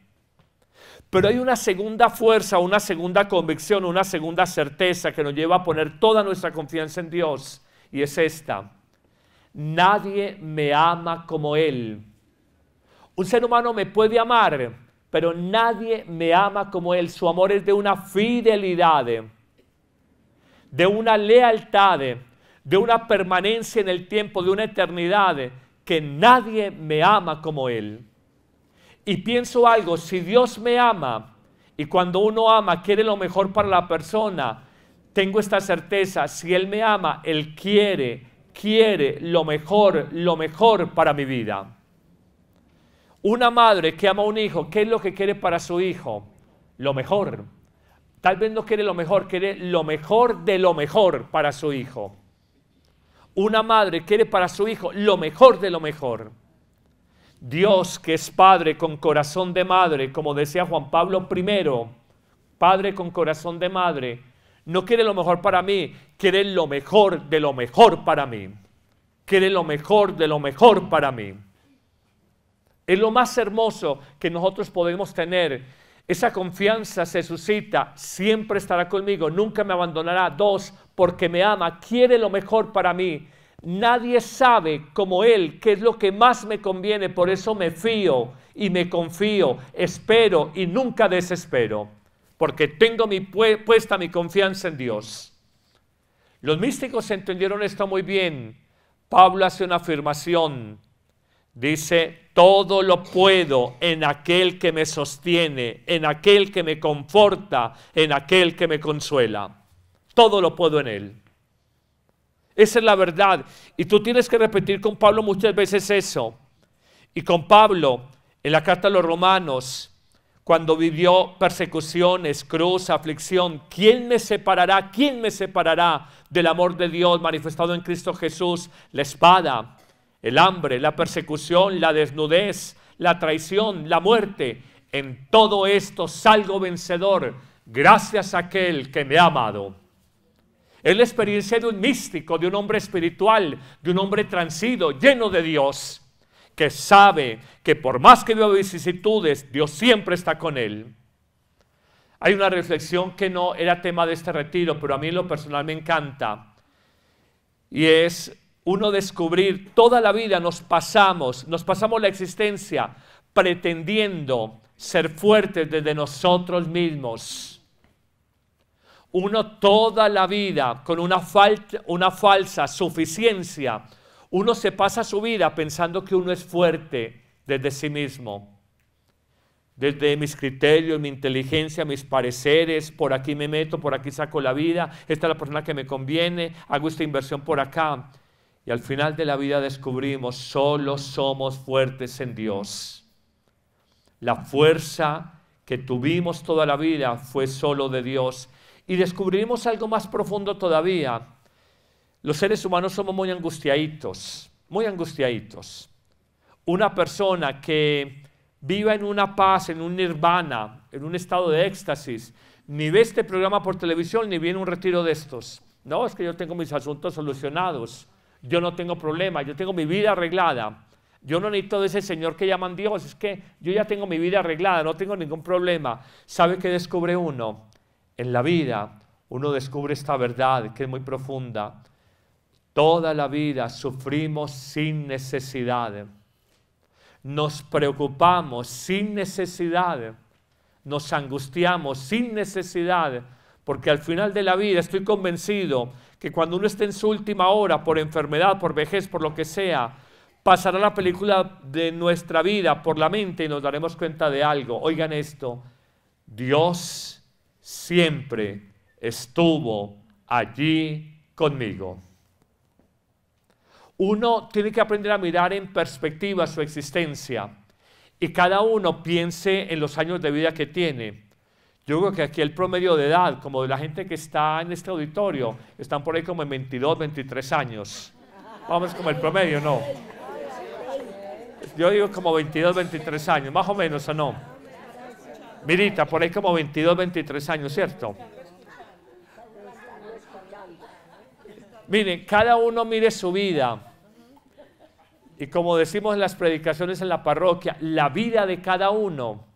Pero hay una segunda fuerza, una segunda convicción, una segunda certeza que nos lleva a poner toda nuestra confianza en Dios. Y es esta. Nadie me ama como Él. Un ser humano me puede amar, pero nadie me ama como Él. Su amor es de una fidelidad, de una lealtad, de una permanencia en el tiempo, de una eternidad, que nadie me ama como Él. Y pienso algo, si Dios me ama, y cuando uno ama quiere lo mejor para la persona, tengo esta certeza, si Él me ama, Él quiere, quiere lo mejor, lo mejor para mi vida. Una madre que ama a un hijo, ¿qué es lo que quiere para su hijo? Lo mejor. Tal vez no quiere lo mejor, quiere lo mejor de lo mejor para su hijo. Una madre quiere para su hijo lo mejor de lo mejor. Dios que es Padre con corazón de madre, como decía Juan Pablo I, Padre con corazón de madre, no quiere lo mejor para mí, quiere lo mejor de lo mejor para mí. Quiere lo mejor de lo mejor para mí. Es lo más hermoso que nosotros podemos tener. Esa confianza se suscita, siempre estará conmigo, nunca me abandonará. Dos, porque me ama, quiere lo mejor para mí. Nadie sabe como Él qué es lo que más me conviene, por eso me fío y me confío, espero y nunca desespero, porque tengo puesta mi confianza en Dios. Los místicos entendieron esto muy bien. Pablo hace una afirmación Dice, todo lo puedo en aquel que me sostiene, en aquel que me conforta, en aquel que me consuela. Todo lo puedo en Él. Esa es la verdad. Y tú tienes que repetir con Pablo muchas veces eso. Y con Pablo, en la carta a los romanos, cuando vivió persecuciones, cruz, aflicción, ¿quién me separará? ¿Quién me separará del amor de Dios manifestado en Cristo Jesús? La espada, el hambre, la persecución, la desnudez, la traición, la muerte. En todo esto salgo vencedor gracias a aquel que me ha amado. Es la experiencia de un místico, de un hombre espiritual, de un hombre transido, lleno de Dios, que sabe que por más que viva vicisitudes, Dios siempre está con él. Hay una reflexión que no era tema de este retiro, pero a mí lo personal me encanta. Y es uno descubrir, toda la vida nos pasamos, nos pasamos la existencia pretendiendo ser fuertes desde nosotros mismos. Uno toda la vida con una, una falsa suficiencia, uno se pasa su vida pensando que uno es fuerte desde sí mismo. Desde mis criterios, mi inteligencia, mis pareceres, por aquí me meto, por aquí saco la vida, esta es la persona que me conviene, hago esta inversión por acá. Y al final de la vida descubrimos, solo somos fuertes en Dios. La fuerza que tuvimos toda la vida fue solo de Dios. Y descubrimos algo más profundo todavía. Los seres humanos somos muy angustiaditos, muy angustiaditos. Una persona que viva en una paz, en un nirvana, en un estado de éxtasis, ni ve este programa por televisión, ni viene un retiro de estos. No, es que yo tengo mis asuntos solucionados yo no tengo problema, yo tengo mi vida arreglada. Yo no necesito de ese Señor que llaman Dios, es que yo ya tengo mi vida arreglada, no tengo ningún problema. ¿Sabe qué descubre uno? En la vida uno descubre esta verdad que es muy profunda. Toda la vida sufrimos sin necesidad. Nos preocupamos sin necesidad. Nos angustiamos sin necesidad. Porque al final de la vida estoy convencido que cuando uno esté en su última hora, por enfermedad, por vejez, por lo que sea, pasará la película de nuestra vida por la mente y nos daremos cuenta de algo. Oigan esto, Dios siempre estuvo allí conmigo. Uno tiene que aprender a mirar en perspectiva su existencia y cada uno piense en los años de vida que tiene. Yo creo que aquí el promedio de edad, como de la gente que está en este auditorio, están por ahí como en 22, 23 años. Vamos como el promedio, ¿no? Yo digo como 22, 23 años, más o menos, ¿o no? Mirita, por ahí como 22, 23 años, ¿cierto? Miren, cada uno mire su vida. Y como decimos en las predicaciones en la parroquia, la vida de cada uno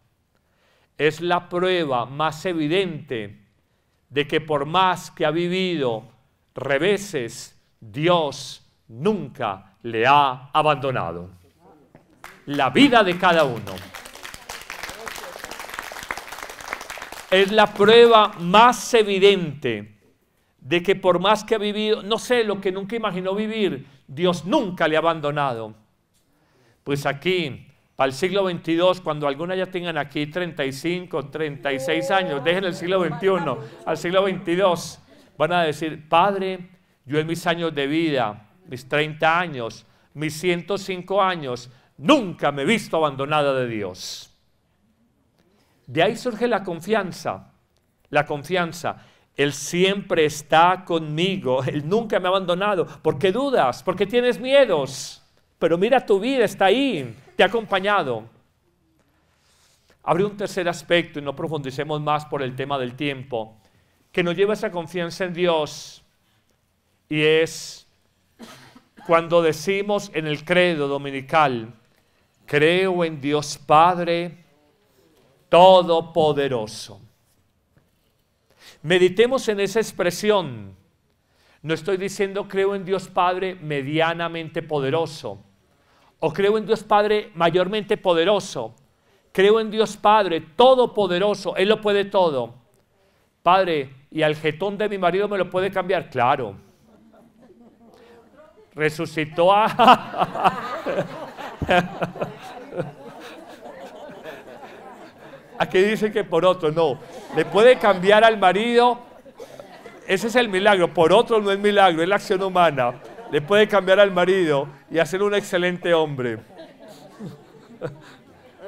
es la prueba más evidente de que por más que ha vivido reveses, Dios nunca le ha abandonado. La vida de cada uno. Es la prueba más evidente de que por más que ha vivido, no sé, lo que nunca imaginó vivir, Dios nunca le ha abandonado. Pues aquí para siglo XXII, cuando algunas ya tengan aquí 35, 36 años, dejen el siglo XXI, al siglo XXII, van a decir, Padre, yo en mis años de vida, mis 30 años, mis 105 años, nunca me he visto abandonada de Dios. De ahí surge la confianza, la confianza. Él siempre está conmigo, Él nunca me ha abandonado. ¿Por qué dudas? ¿Por qué tienes miedos? Pero mira, tu vida está ahí te ha acompañado. Abre un tercer aspecto, y no profundicemos más por el tema del tiempo, que nos lleva a esa confianza en Dios, y es cuando decimos en el credo dominical, creo en Dios Padre Todopoderoso. Meditemos en esa expresión. No estoy diciendo creo en Dios Padre medianamente poderoso o creo en Dios Padre mayormente poderoso, creo en Dios Padre todopoderoso, Él lo puede todo. Padre, ¿y al jetón de mi marido me lo puede cambiar? Claro. Resucitó a... Aquí dicen que por otro, no. Le puede cambiar al marido. Ese es el milagro. Por otro no es milagro, es la acción humana le puede cambiar al marido y hacer un excelente hombre.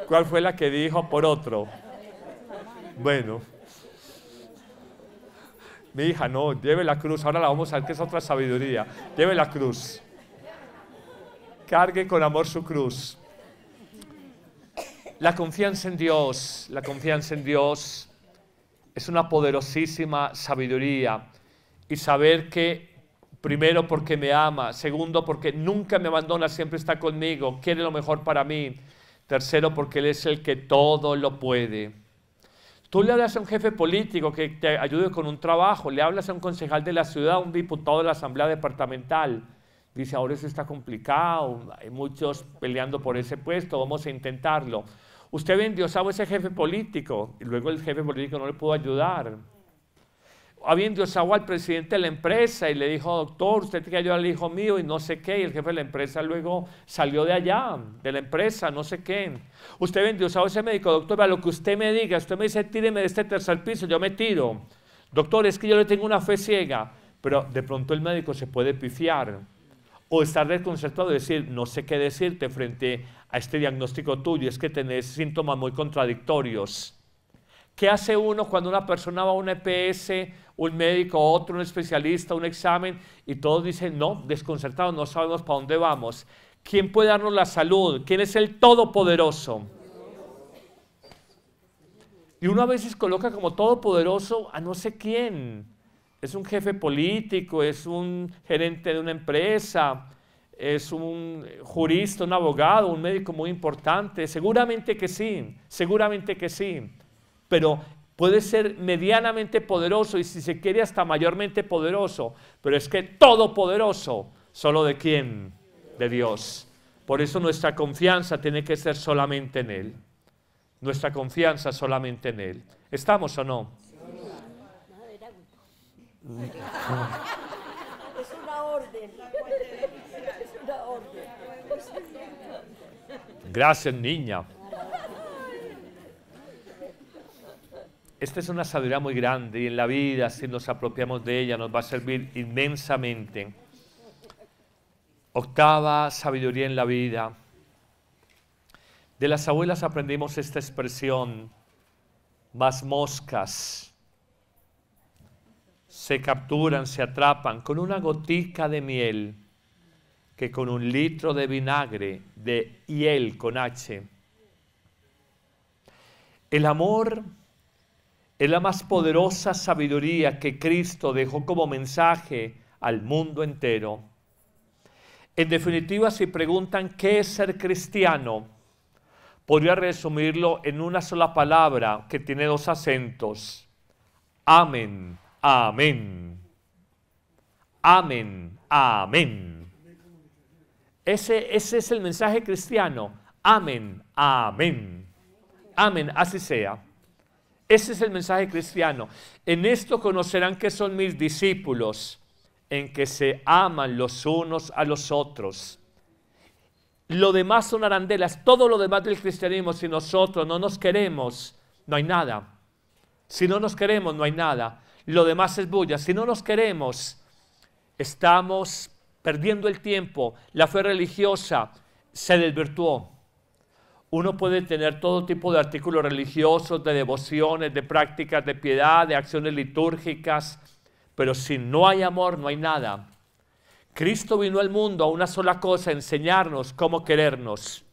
¿Cuál fue la que dijo por otro? Bueno, mi hija, no, lleve la cruz. Ahora la vamos a ver que es otra sabiduría. Lleve la cruz. Cargue con amor su cruz. La confianza en Dios, la confianza en Dios es una poderosísima sabiduría y saber que Primero porque me ama, segundo porque nunca me abandona, siempre está conmigo, quiere lo mejor para mí. Tercero porque Él es el que todo lo puede. Tú le hablas a un jefe político que te ayude con un trabajo, le hablas a un concejal de la ciudad, a un diputado de la asamblea departamental. Dice, ahora eso está complicado, hay muchos peleando por ese puesto, vamos a intentarlo. Usted Dios, sabe ese jefe político y luego el jefe político no le pudo ayudar. Había endiosado al presidente de la empresa y le dijo, doctor, usted tiene que ayudar al hijo mío y no sé qué. Y el jefe de la empresa luego salió de allá, de la empresa, no sé qué. Usted vendió a ese médico, doctor, a lo que usted me diga, usted me dice, tíreme de este tercer piso, yo me tiro. Doctor, es que yo le tengo una fe ciega, pero de pronto el médico se puede pifiar o estar desconcertado y decir, no sé qué decirte frente a este diagnóstico tuyo, es que tenés síntomas muy contradictorios. ¿Qué hace uno cuando una persona va a una EPS, un médico, otro, un especialista, un examen, y todos dicen, no, desconcertados, no sabemos para dónde vamos? ¿Quién puede darnos la salud? ¿Quién es el Todopoderoso? Y uno a veces coloca como todopoderoso a no sé quién. Es un jefe político, es un gerente de una empresa, es un jurista, un abogado, un médico muy importante. Seguramente que sí, seguramente que sí pero puede ser medianamente poderoso y si se quiere hasta mayormente poderoso, pero es que todopoderoso, solo de quién? De Dios. Por eso nuestra confianza tiene que ser solamente en Él. Nuestra confianza solamente en Él. ¿Estamos o no? Es una orden. Es orden. Gracias, niña. Esta es una sabiduría muy grande y en la vida, si nos apropiamos de ella, nos va a servir inmensamente. Octava sabiduría en la vida. De las abuelas aprendimos esta expresión, más moscas se capturan, se atrapan con una gotica de miel que con un litro de vinagre de hiel con H. El amor es la más poderosa sabiduría que Cristo dejó como mensaje al mundo entero. En definitiva, si preguntan qué es ser cristiano, podría resumirlo en una sola palabra que tiene dos acentos. Amén, amén. Amén, amén. Ese, ese es el mensaje cristiano. Amén, amén. Amén, así sea. Ese es el mensaje cristiano. En esto conocerán que son mis discípulos, en que se aman los unos a los otros. Lo demás son arandelas, todo lo demás del cristianismo. Si nosotros no nos queremos, no hay nada. Si no nos queremos, no hay nada. Lo demás es bulla. Si no nos queremos, estamos perdiendo el tiempo. La fe religiosa se desvirtuó uno puede tener todo tipo de artículos religiosos, de devociones, de prácticas de piedad, de acciones litúrgicas, pero si no hay amor, no hay nada. Cristo vino al mundo a una sola cosa, enseñarnos cómo querernos.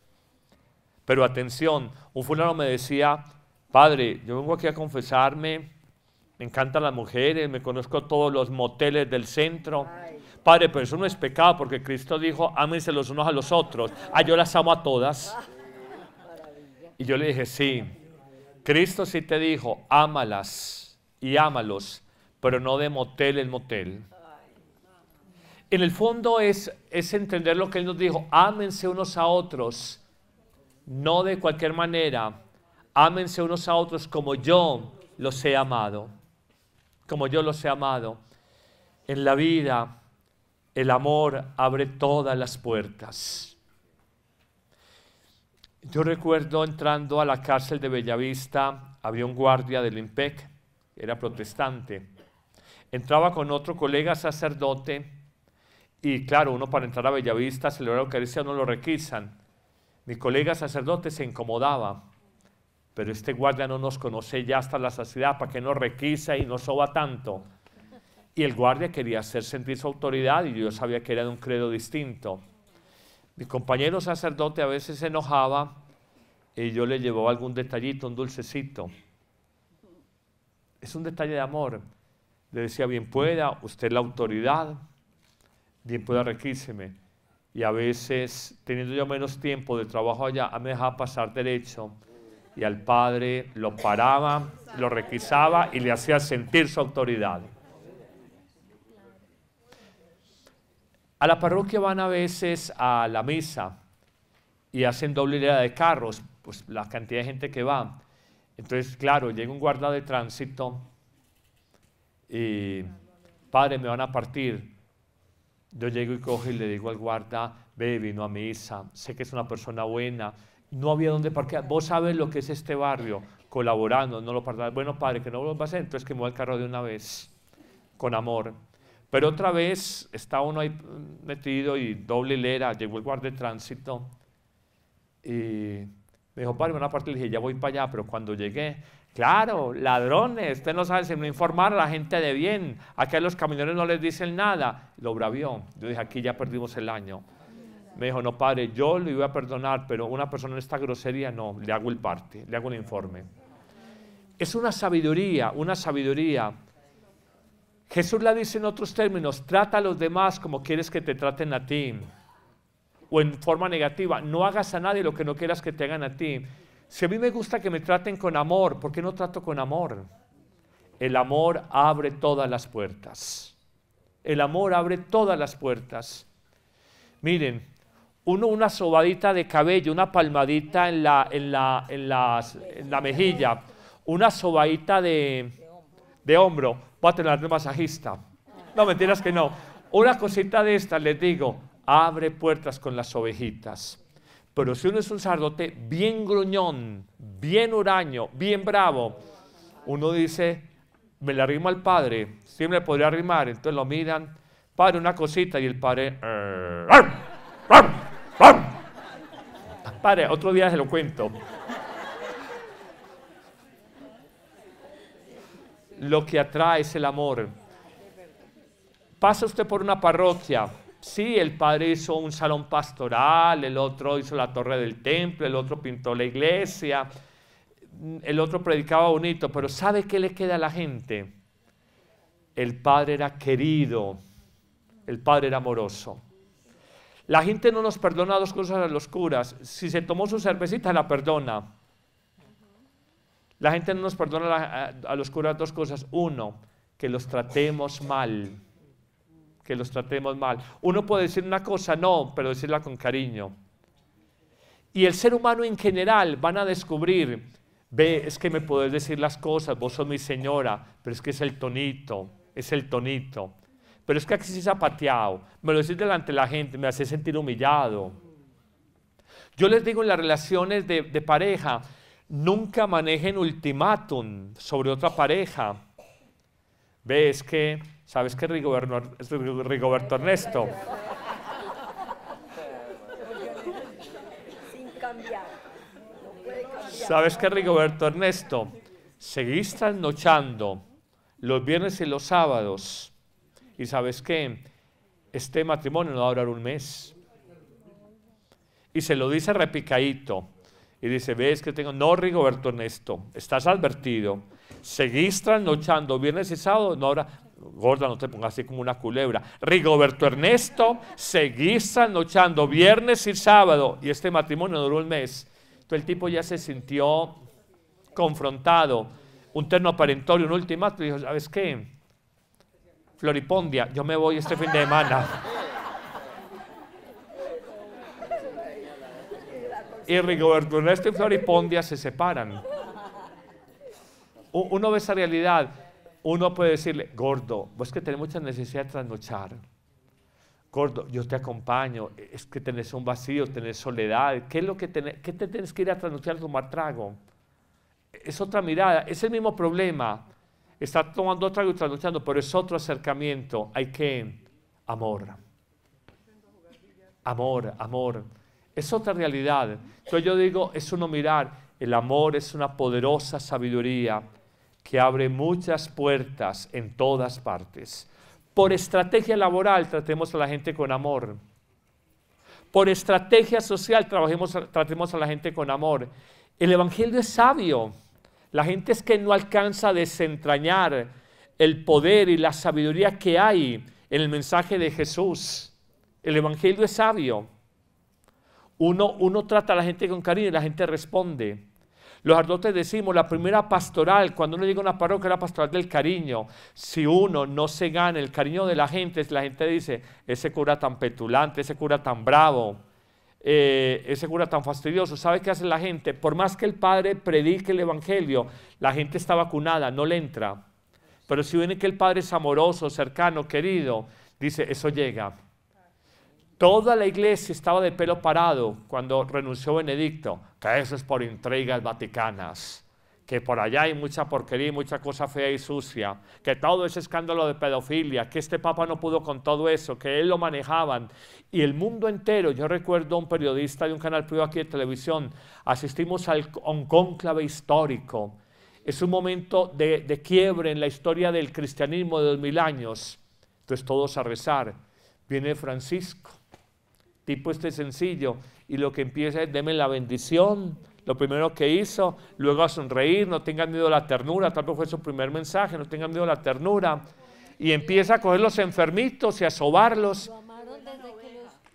Pero atención, un fulano me decía, padre, yo vengo aquí a confesarme, me encantan las mujeres, me conozco todos los moteles del centro. Padre, pero eso no es pecado porque Cristo dijo, ámense los unos a los otros. Ah, yo las amo a todas. Y yo le dije, sí, Cristo sí te dijo, ámalas y ámalos, pero no de motel en motel. En el fondo es, es entender lo que Él nos dijo, ámense unos a otros, no de cualquier manera, ámense unos a otros como yo los he amado, como yo los he amado. En la vida el amor abre todas las puertas. Yo recuerdo entrando a la cárcel de Bellavista, había un guardia del IMPEC, era protestante. Entraba con otro colega sacerdote y claro, uno para entrar a Bellavista, celebrar la Eucaristía, no lo requisan. Mi colega sacerdote se incomodaba, pero este guardia no nos conoce ya hasta la saciedad, ¿para qué no requisa y no soba tanto? Y el guardia quería hacer sentir su autoridad y yo sabía que era de un credo distinto. Mi compañero sacerdote a veces se enojaba y yo le llevaba algún detallito, un dulcecito. Es un detalle de amor. Le decía, bien pueda, usted la autoridad, bien pueda requírseme. Y a veces, teniendo yo menos tiempo de trabajo allá, me dejaba pasar derecho y al padre lo paraba, lo requisaba y le hacía sentir su autoridad. A la parroquia van a veces a la misa y hacen doble idea de carros, pues la cantidad de gente que va. Entonces, claro, llega un guarda de tránsito y, padre, me van a partir. Yo llego y cojo y le digo al guarda, ve, vino a misa, sé que es una persona buena, no había dónde parquear. Vos sabes lo que es este barrio, colaborando, no lo partas. Bueno, padre, que no lo vas a hacer, entonces que mueva el carro de una vez, con amor. Pero otra vez está uno ahí mm, metido y doble hilera, llegó el guardia de tránsito y me dijo, padre, una parte le dije, ya voy para allá, pero cuando llegué, claro, ladrones, usted no sabe si no informar a la gente de bien, acá los camioneros no les dicen nada, lo bravió, yo dije, aquí ya perdimos el año. Me dijo, no, padre, yo le iba a perdonar, pero una persona en esta grosería no, le hago el parte, le hago el informe. Es una sabiduría, una sabiduría Jesús la dice en otros términos, trata a los demás como quieres que te traten a ti. O en forma negativa, no hagas a nadie lo que no quieras que te hagan a ti. Si a mí me gusta que me traten con amor, ¿por qué no trato con amor? El amor abre todas las puertas. El amor abre todas las puertas. Miren, uno una sobadita de cabello, una palmadita en la, en la mejilla, una sobadita de, de hombro, va a tener de masajista. No, mentiras que no. Una cosita de estas, les digo, abre puertas con las ovejitas. Pero si uno es un sardote bien gruñón, bien huraño, bien bravo, uno dice, me la arrimo al padre, sí me le podría arrimar. Entonces lo miran, padre, una cosita, y el padre... Padre, otro día se lo cuento. lo que atrae es el amor. Pasa usted por una parroquia, sí, el padre hizo un salón pastoral, el otro hizo la torre del templo, el otro pintó la iglesia, el otro predicaba bonito, pero ¿sabe qué le queda a la gente? El padre era querido, el padre era amoroso. La gente no nos perdona dos cosas a los curas. Si se tomó su cervecita, la perdona. La gente no nos perdona a, los curas dos cosas. Uno, que los tratemos mal. Que los tratemos mal. Uno puede decir una cosa, no, pero decirla con cariño. Y el ser humano en general van a descubrir, ve, es que me podés decir las cosas, vos sos mi señora, pero es que es el tonito, es el tonito. Pero es que aquí sí pateado. me lo decís delante de la gente, me hace sentir humillado. Yo les digo en las relaciones de pareja, Nunca manejen ultimátum sobre otra pareja. Ves que, ¿sabes que Rigoberto, Ernesto? Sin cambiar. ¿Sabes que Rigoberto Ernesto? Seguís trasnochando los viernes y los sábados. Y sabes qué? Este matrimonio no va a durar un mes. Y se lo dice repicaíto y dice, ves que tengo, no Rigoberto Ernesto, estás advertido, seguís trasnochando viernes y sábado, no ahora, gorda, no te pongas así como una culebra, Rigoberto Ernesto, seguís trasnochando viernes y sábado, y este matrimonio duró un mes, entonces el tipo ya se sintió confrontado, un terno aparentorio, un ultimato, y dijo, ¿sabes qué? Floripondia, yo me voy este fin de semana. y Rigoberto Ernesto y Floripondia se separan. Uno ve esa realidad, uno puede decirle, gordo, vos que tenés mucha necesidad de trasnochar. Gordo, yo te acompaño, es que tenés un vacío, tenés soledad. ¿Qué es lo que tenés? ¿Qué te tienes que ir a trasnochar a tomar trago? Es otra mirada, es el mismo problema. Está tomando trago y trasnochando, pero es otro acercamiento. Hay que, amor. Amor, amor. Es otra realidad. Entonces yo digo, es uno mirar, el amor es una poderosa sabiduría que abre muchas puertas en todas partes. Por estrategia laboral tratemos a la gente con amor. Por estrategia social trabajemos, tratemos a la gente con amor. El Evangelio es sabio. La gente es que no alcanza a desentrañar el poder y la sabiduría que hay en el mensaje de Jesús. El Evangelio es sabio. Uno, trata a la gente con cariño y la gente responde. Los ardotes decimos, la primera pastoral, cuando uno llega a una parroquia, la pastoral del cariño. Si uno no se gana el cariño de la gente, la gente dice, ese cura tan petulante, ese cura tan bravo, eh, ese cura tan fastidioso. ¿Sabe qué hace la gente? Por más que el padre predique el evangelio, la gente está vacunada, no le entra. Pero si viene que el padre es amoroso, cercano, querido, dice, eso llega. Toda la iglesia estaba de pelo parado cuando renunció Benedicto, que eso es por intrigas vaticanas, que por allá hay mucha porquería y mucha cosa fea y sucia, que todo ese escándalo de pedofilia, que este papa no pudo con todo eso, que él lo manejaban. Y el mundo entero, yo recuerdo a un periodista de un canal privado aquí de televisión, asistimos al, a un cónclave histórico. Es un momento de, de quiebre en la historia del cristianismo de dos mil años. Entonces todos a rezar. Viene Francisco tipo este sencillo, y lo que empieza es, deme la bendición, lo primero que hizo, luego a sonreír, no tengan miedo a la ternura, tal vez fue su primer mensaje, no tengan miedo a la ternura, y empieza a coger los enfermitos y a sobarlos,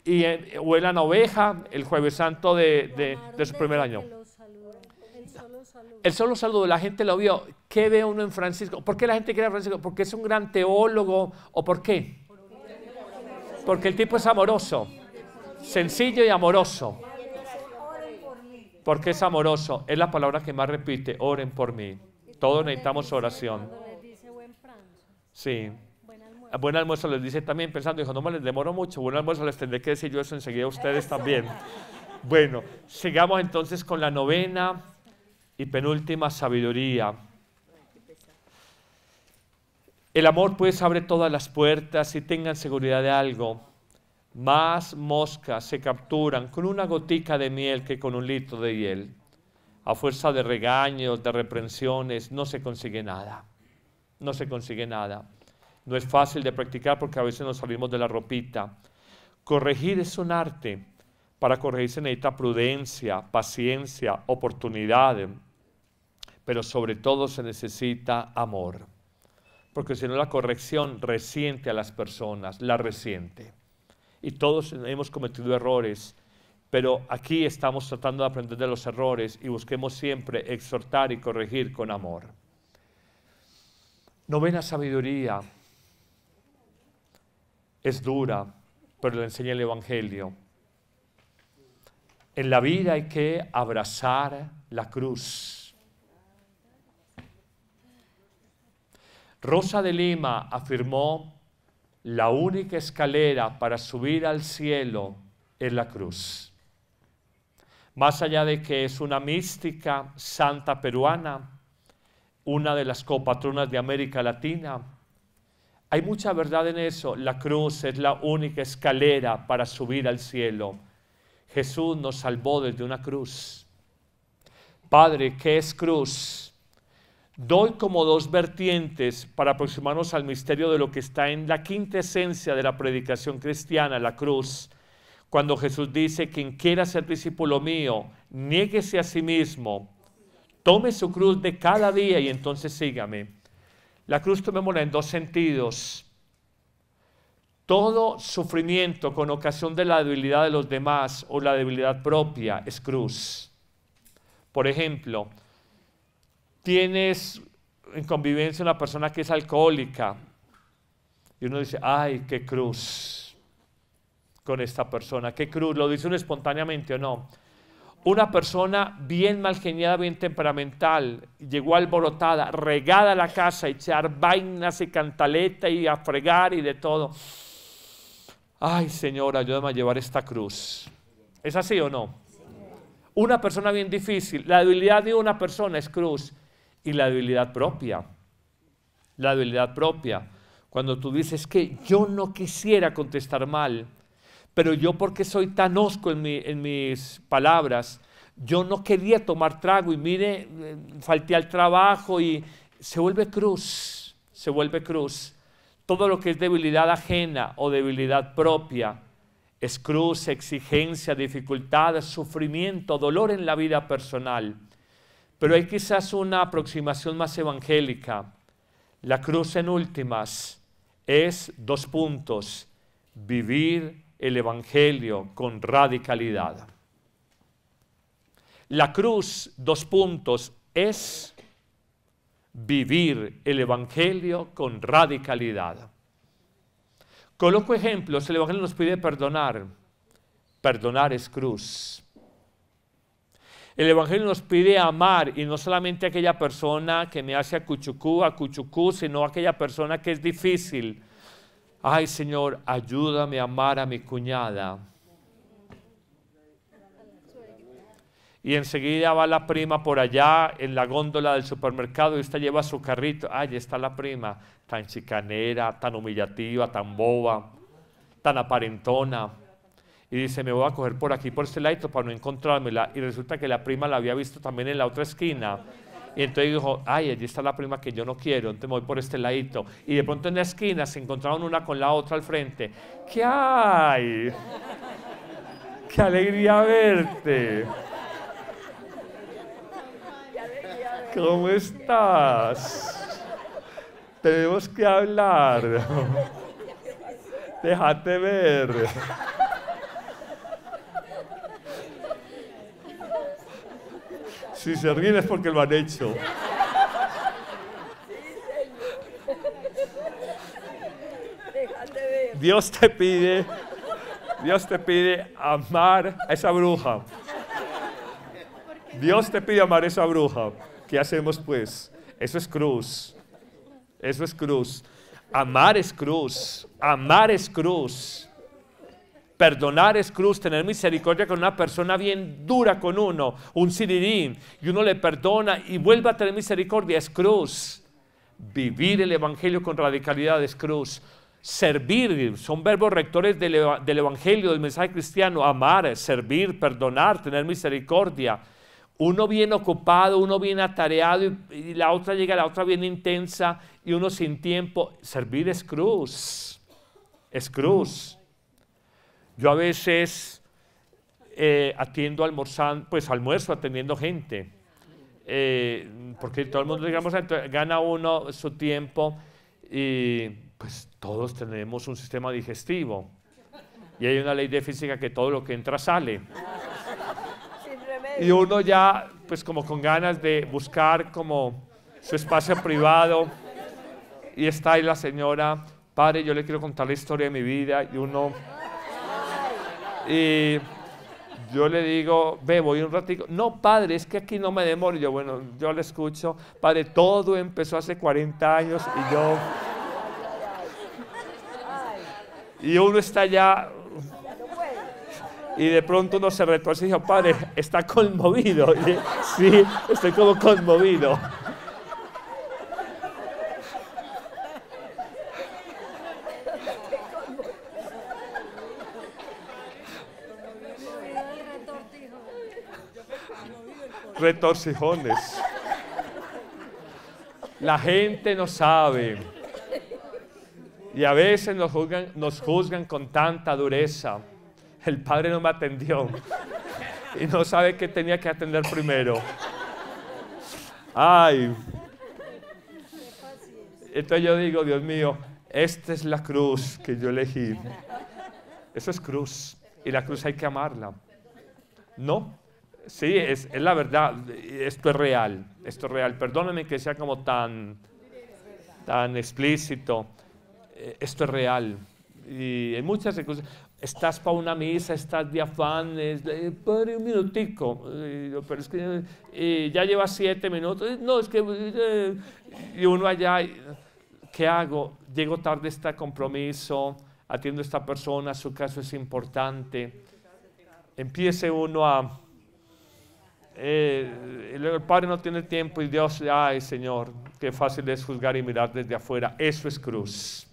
y huele eh, huelan oveja el jueves santo de, su primer año. El solo saludo, la gente lo vio. ¿Qué ve uno en Francisco? ¿Por qué la gente quiere a Francisco? ¿Porque es un gran teólogo o por qué? Porque el tipo es amoroso sencillo y amoroso. Porque es amoroso. Es la palabra que más repite. Oren por mí. Todos necesitamos oración. Sí. Buen almuerzo les dice también, pensando, dijo, no me les demoro mucho. Buen almuerzo les tendré que decir yo eso enseguida a ustedes también. Bueno, sigamos entonces con la novena y penúltima sabiduría. El amor puede abre todas las puertas y tengan seguridad de algo más moscas se capturan con una gotica de miel que con un litro de hiel. A fuerza de regaños, de reprensiones, no se consigue nada. No se consigue nada. No es fácil de practicar porque a veces nos salimos de la ropita. Corregir es un arte. Para corregir se necesita prudencia, paciencia, oportunidad, pero sobre todo se necesita amor, porque si no la corrección resiente a las personas, la resiente y todos hemos cometido errores, pero aquí estamos tratando de aprender de los errores y busquemos siempre exhortar y corregir con amor. Novena sabiduría es dura, pero le enseña el Evangelio. En la vida hay que abrazar la cruz. Rosa de Lima afirmó la única escalera para subir al cielo es la cruz. Más allá de que es una mística santa peruana, una de las copatronas de América Latina, hay mucha verdad en eso. La cruz es la única escalera para subir al cielo. Jesús nos salvó desde una cruz. Padre, ¿qué es cruz? doy como dos vertientes para aproximarnos al misterio de lo que está en la quinta esencia de la predicación cristiana, la cruz, cuando Jesús dice, quien quiera ser discípulo mío, niéguese a sí mismo, tome su cruz de cada día y entonces sígame. La cruz tomémosla en dos sentidos. Todo sufrimiento con ocasión de la debilidad de los demás o la debilidad propia es cruz. Por ejemplo, tienes en convivencia una persona que es alcohólica y uno dice, ay, qué cruz con esta persona, qué cruz, lo dice uno espontáneamente o no. Una persona bien mal geniada, bien temperamental, llegó alborotada, regada la casa, echar vainas y cantaleta y a fregar y de todo. Ay, señora ayúdame a llevar esta cruz. ¿Es así o no? Una persona bien difícil. La debilidad de una persona es cruz y la debilidad propia. La debilidad propia. Cuando tú dices que yo no quisiera contestar mal, pero yo porque soy tan osco en, en mis palabras, yo no quería tomar trago y mire, eh, falté al trabajo y se vuelve cruz, se vuelve cruz. Todo lo que es debilidad ajena o debilidad propia es cruz, exigencia, dificultad, sufrimiento, dolor en la vida personal. Pero hay quizás una aproximación más evangélica. La cruz en últimas es dos puntos, vivir el Evangelio con radicalidad. La cruz, dos puntos, es vivir el Evangelio con radicalidad. Coloco ejemplos, el Evangelio nos pide perdonar. Perdonar es cruz. El Evangelio nos pide amar y no solamente a aquella persona que me hace a cuchucú, a cuchucú, sino a aquella persona que es difícil. Ay Señor, ayúdame a amar a mi cuñada. Y enseguida va la prima por allá en la góndola del supermercado y usted lleva su carrito. Ay, está la prima, tan chicanera, tan humillativa, tan boba, tan aparentona y dice, me voy a coger por aquí, por este ladito para no encontrármela. Y resulta que la prima la había visto también en la otra esquina. Y entonces dijo, ay, allí está la prima que yo no quiero, entonces me voy por este ladito. Y de pronto en la esquina se encontraron una con la otra al frente. ¿Qué hay? ¡Qué alegría verte! ¿Cómo estás? Tenemos que hablar. Déjate ver. Si se ríen es porque lo han hecho. Dios te pide, Dios te pide amar a esa bruja. Dios te pide amar a esa bruja. ¿Qué hacemos pues? Eso es cruz. Eso es cruz. Amar es cruz. Amar es cruz. Perdonar es cruz, tener misericordia con una persona bien dura con uno, un sirirín, y uno le perdona y vuelve a tener misericordia, es cruz. Vivir el Evangelio con radicalidad es cruz. Servir, son verbos rectores del, Evangelio, del mensaje cristiano, amar, servir, perdonar, tener misericordia uno bien ocupado, uno bien atareado y, la otra llega, la otra bien intensa y uno sin tiempo. Servir es cruz, es cruz. Yo a veces eh, atiendo pues almuerzo atendiendo gente, eh, porque todo el mundo, digamos, gana uno su tiempo y pues todos tenemos un sistema digestivo. Y hay una ley de física que todo lo que entra sale. Y uno ya, pues como con ganas de buscar como su espacio privado. Y está ahí la señora, padre, yo le quiero contar la historia de mi vida. Y uno y yo le digo, ve, y un ratico. No, padre, es que aquí no me demoro. yo, bueno, yo le escucho. Padre, todo empezó hace 40 años y yo... Y uno está allá Y de pronto uno se retorce y dice padre, está conmovido. sí, estoy como conmovido. retorcijones. La gente no sabe. Y a veces nos juzgan, con tanta dureza. El padre no me atendió. Y no sabe qué tenía que atender primero. Ay. Entonces yo digo, Dios mío, esta es la cruz que yo elegí. Eso es cruz. Y la cruz hay que amarla. No, Sí, es, la verdad, esto es real, esto es real. Perdóneme que sea como tan, tan explícito, eh, esto es real. Y en muchas circunstancias, estás para una misa, estás de afán, eh, un minutico, pero es que eh, ya lleva siete minutos, no, es que, y uno allá, ¿qué hago? Llego tarde a este compromiso, atiendo a esta persona, su caso es importante. Empiece uno a eh, el Padre no tiene tiempo y Dios, ay Señor, qué fácil es juzgar y mirar desde afuera. Eso es cruz.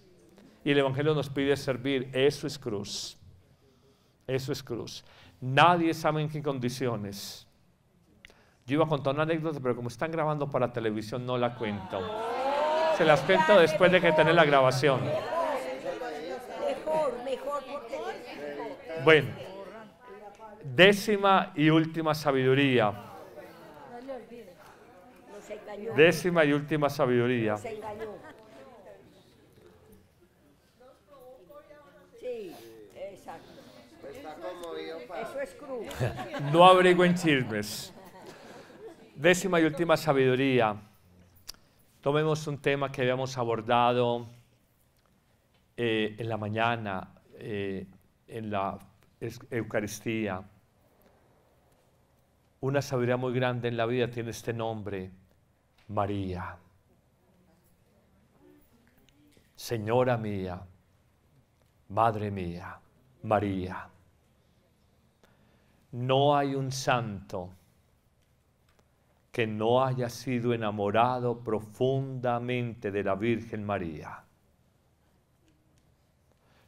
Y el Evangelio nos pide servir. Eso es cruz. Eso es cruz. Nadie sabe en qué condiciones. Yo iba a contar una anécdota, pero como están grabando para televisión, no la cuento. Se las cuento después de que tener la grabación. Bueno décima y última sabiduría. Décima y última sabiduría. No abrigo en chismes. Décima y última sabiduría. Tomemos un tema que habíamos abordado eh, en la mañana, eh, en la Eucaristía. Una sabiduría muy grande en la vida tiene este nombre, María. Señora mía, Madre mía, María. No hay un santo que no haya sido enamorado profundamente de la Virgen María.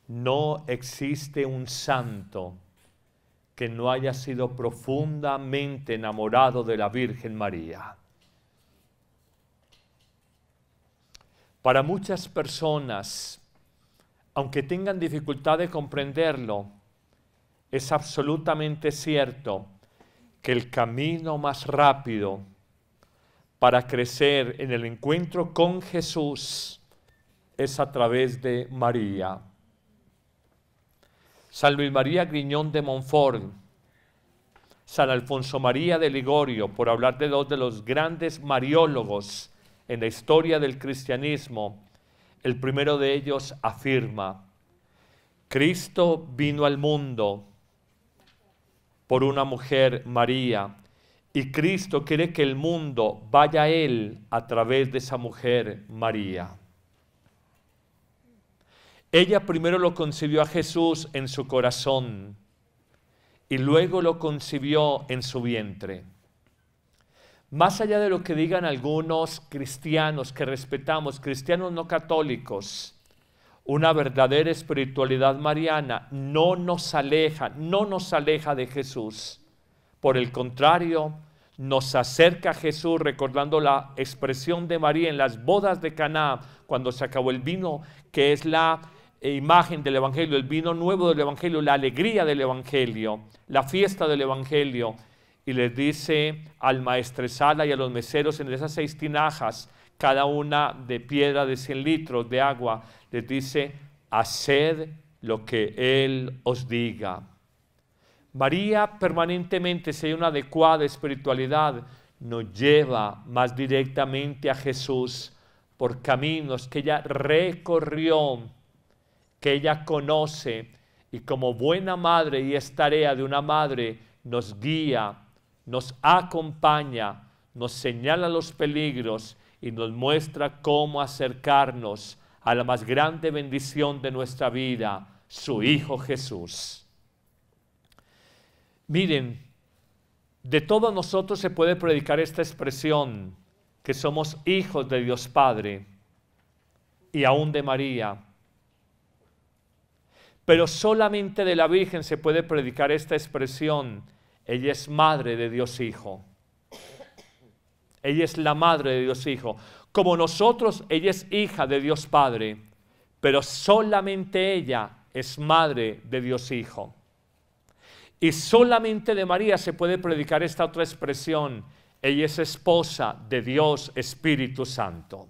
No existe un santo que no haya sido profundamente enamorado de la Virgen María. Para muchas personas, aunque tengan dificultad de comprenderlo, es absolutamente cierto que el camino más rápido para crecer en el encuentro con Jesús es a través de María. San Luis María Griñón de Montfort, San Alfonso María de Ligorio, por hablar de dos de los grandes mariólogos en la historia del cristianismo, el primero de ellos afirma, Cristo vino al mundo por una mujer, María, y Cristo quiere que el mundo vaya a Él a través de esa mujer, María. Ella primero lo concibió a Jesús en su corazón y luego lo concibió en su vientre. Más allá de lo que digan algunos cristianos que respetamos, cristianos no católicos, una verdadera espiritualidad mariana no nos aleja, no nos aleja de Jesús. Por el contrario, nos acerca a Jesús recordando la expresión de María en las bodas de Caná cuando se acabó el vino, que es la e imagen del Evangelio, el vino nuevo del Evangelio, la alegría del Evangelio, la fiesta del Evangelio. Y les dice al maestresala y a los meseros en esas seis tinajas, cada una de piedra de 100 litros de agua, les dice, haced lo que Él os diga. María permanentemente, si hay una adecuada espiritualidad, nos lleva más directamente a Jesús por caminos que ella recorrió que ella conoce y como buena madre, y es tarea de una madre, nos guía, nos acompaña, nos señala los peligros y nos muestra cómo acercarnos a la más grande bendición de nuestra vida, su Hijo Jesús. Miren, de todos nosotros se puede predicar esta expresión, que somos hijos de Dios Padre y aún de María. Pero solamente de la Virgen se puede predicar esta expresión. Ella es madre de Dios Hijo. Ella es la madre de Dios Hijo. Como nosotros, ella es hija de Dios Padre, pero solamente ella es madre de Dios Hijo. Y solamente de María se puede predicar esta otra expresión. Ella es esposa de Dios Espíritu Santo.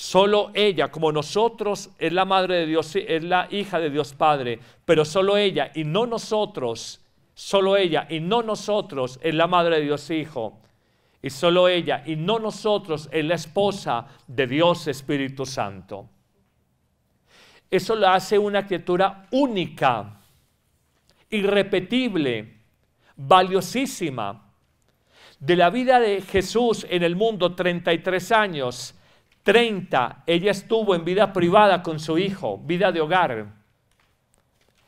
Solo ella, como nosotros, es la madre de Dios, es la hija de Dios Padre, pero solo ella y no nosotros, solo ella y no nosotros es la madre de Dios Hijo. Y solo ella y no nosotros es la esposa de Dios Espíritu Santo. Eso la hace una criatura única, irrepetible, valiosísima. De la vida de Jesús en el mundo, 33 años, 30, ella estuvo en vida privada con su hijo, vida de hogar,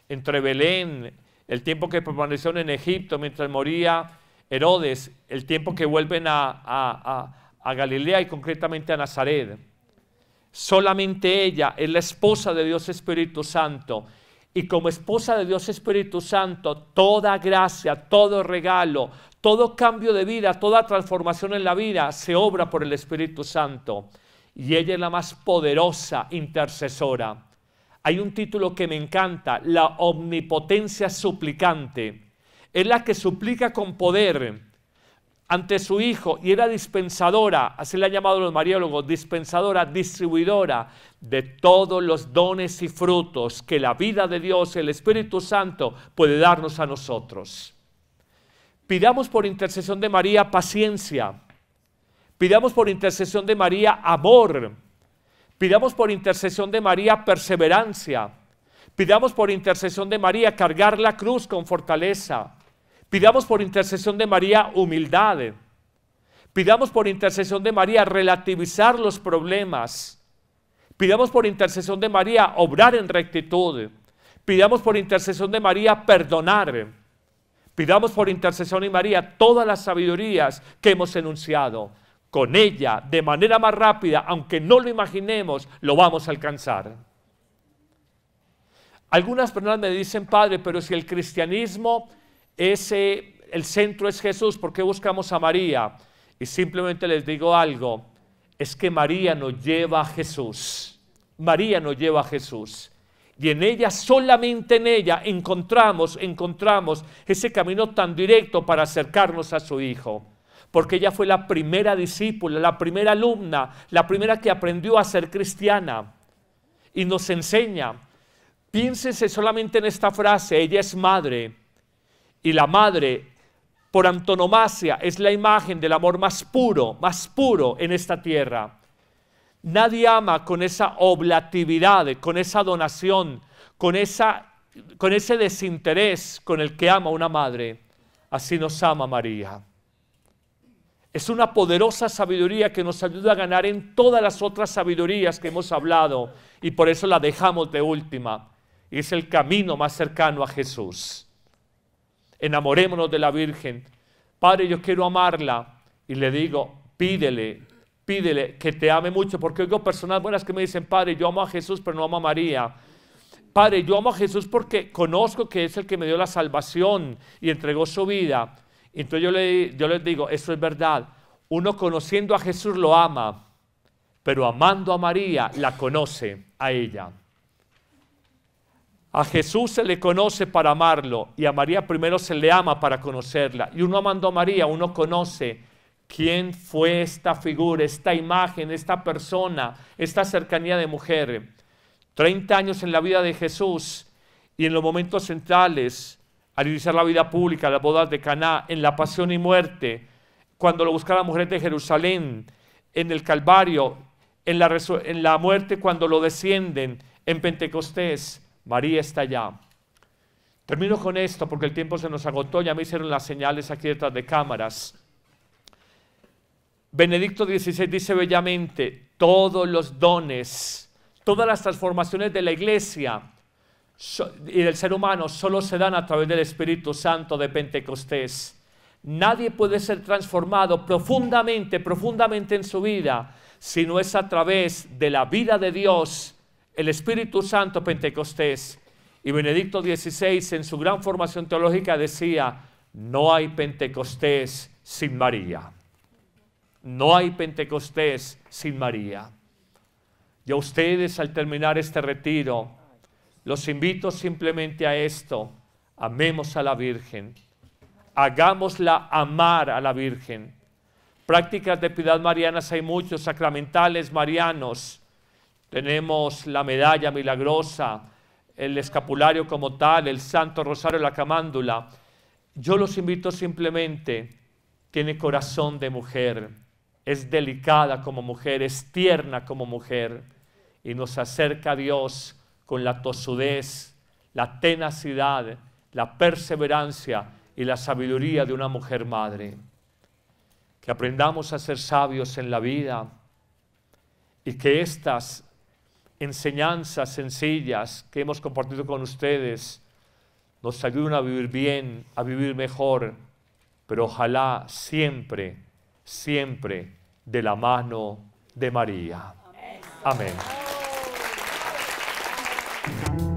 entre Belén, el tiempo que permaneció en Egipto mientras moría Herodes, el tiempo que vuelven a Galilea y concretamente a Nazaret. Solamente ella es la esposa de Dios Espíritu Santo. Y como esposa de Dios Espíritu Santo, toda gracia, todo regalo, todo cambio de vida, toda transformación en la vida se obra por el Espíritu Santo y ella es la más poderosa intercesora. Hay un título que me encanta, la omnipotencia suplicante. Es la que suplica con poder ante su hijo y era dispensadora, así le han llamado los mariólogos, dispensadora, distribuidora de todos los dones y frutos que la vida de Dios, el Espíritu Santo, puede darnos a nosotros. Pidamos por intercesión de María paciencia, Pidamos por intercesión de María amor. Pidamos por intercesión de María perseverancia. Pidamos por intercesión de María cargar la cruz con fortaleza. Pidamos por intercesión de María humildad. Pidamos por intercesión de María relativizar los problemas. Pidamos por intercesión de María obrar en rectitud. Pidamos por intercesión de María perdonar. Pidamos por intercesión de María todas las sabidurías que hemos enunciado con ella, de manera más rápida, aunque no lo imaginemos, lo vamos a alcanzar. Algunas personas me dicen, padre, pero si el cristianismo es, el centro es Jesús, ¿por qué buscamos a María? Y simplemente les digo algo, es que María nos lleva a Jesús. María nos lleva a Jesús. Y en ella, solamente en ella, encontramos, encontramos ese camino tan directo para acercarnos a su Hijo porque ella fue la primera discípula, la primera alumna, la primera que aprendió a ser cristiana. Y nos enseña, piénsense solamente en esta frase, ella es madre, y la madre, por antonomasia, es la imagen del amor más puro, más puro en esta tierra. Nadie ama con esa oblatividad, con esa donación, con, esa, con ese desinterés con el que ama una madre. Así nos ama María. Es una poderosa sabiduría que nos ayuda a ganar en todas las otras sabidurías que hemos hablado y por eso la dejamos de última. Y es el camino más cercano a Jesús. Enamorémonos de la Virgen. Padre, yo quiero amarla. Y le digo, pídele, pídele que te ame mucho. Porque oigo personas buenas que me dicen, Padre, yo amo a Jesús, pero no amo a María. Padre, yo amo a Jesús porque conozco que es el que me dio la salvación y entregó su vida entonces yo, le, les digo, eso es verdad. Uno conociendo a Jesús lo ama, pero amando a María la conoce a ella. A Jesús se le conoce para amarlo y a María primero se le ama para conocerla. Y uno amando a María, uno conoce quién fue esta figura, esta imagen, esta persona, esta cercanía de mujer. Treinta años en la vida de Jesús y en los momentos centrales al iniciar la vida pública, las bodas de Caná, en la pasión y muerte, cuando lo busca la mujer de Jerusalén, en el Calvario, en la, muerte cuando lo descienden, en Pentecostés, María está allá. Termino con esto porque el tiempo se nos agotó, ya me hicieron las señales aquí detrás de cámaras. Benedicto 16 dice bellamente, todos los dones, todas las transformaciones de la iglesia y del ser humano solo se dan a través del Espíritu Santo de Pentecostés. Nadie puede ser transformado profundamente, profundamente en su vida, si no es a través de la vida de Dios, el Espíritu Santo Pentecostés. Y Benedicto XVI en su gran formación teológica decía, no hay Pentecostés sin María. No hay Pentecostés sin María. Y a ustedes al terminar este retiro, los invito simplemente a esto. Amemos a la Virgen. Hagámosla amar a la Virgen. Prácticas de piedad marianas hay muchos, sacramentales marianos. Tenemos la medalla milagrosa, el escapulario como tal, el Santo Rosario, la camándula. Yo los invito simplemente, tiene corazón de mujer, es delicada como mujer, es tierna como mujer y nos acerca a Dios con la tosudez, la tenacidad, la perseverancia y la sabiduría de una mujer madre. Que aprendamos a ser sabios en la vida y que estas enseñanzas sencillas que hemos compartido con ustedes nos ayuden a vivir bien, a vivir mejor, pero ojalá siempre, siempre de la mano de María. Amén. Thank you.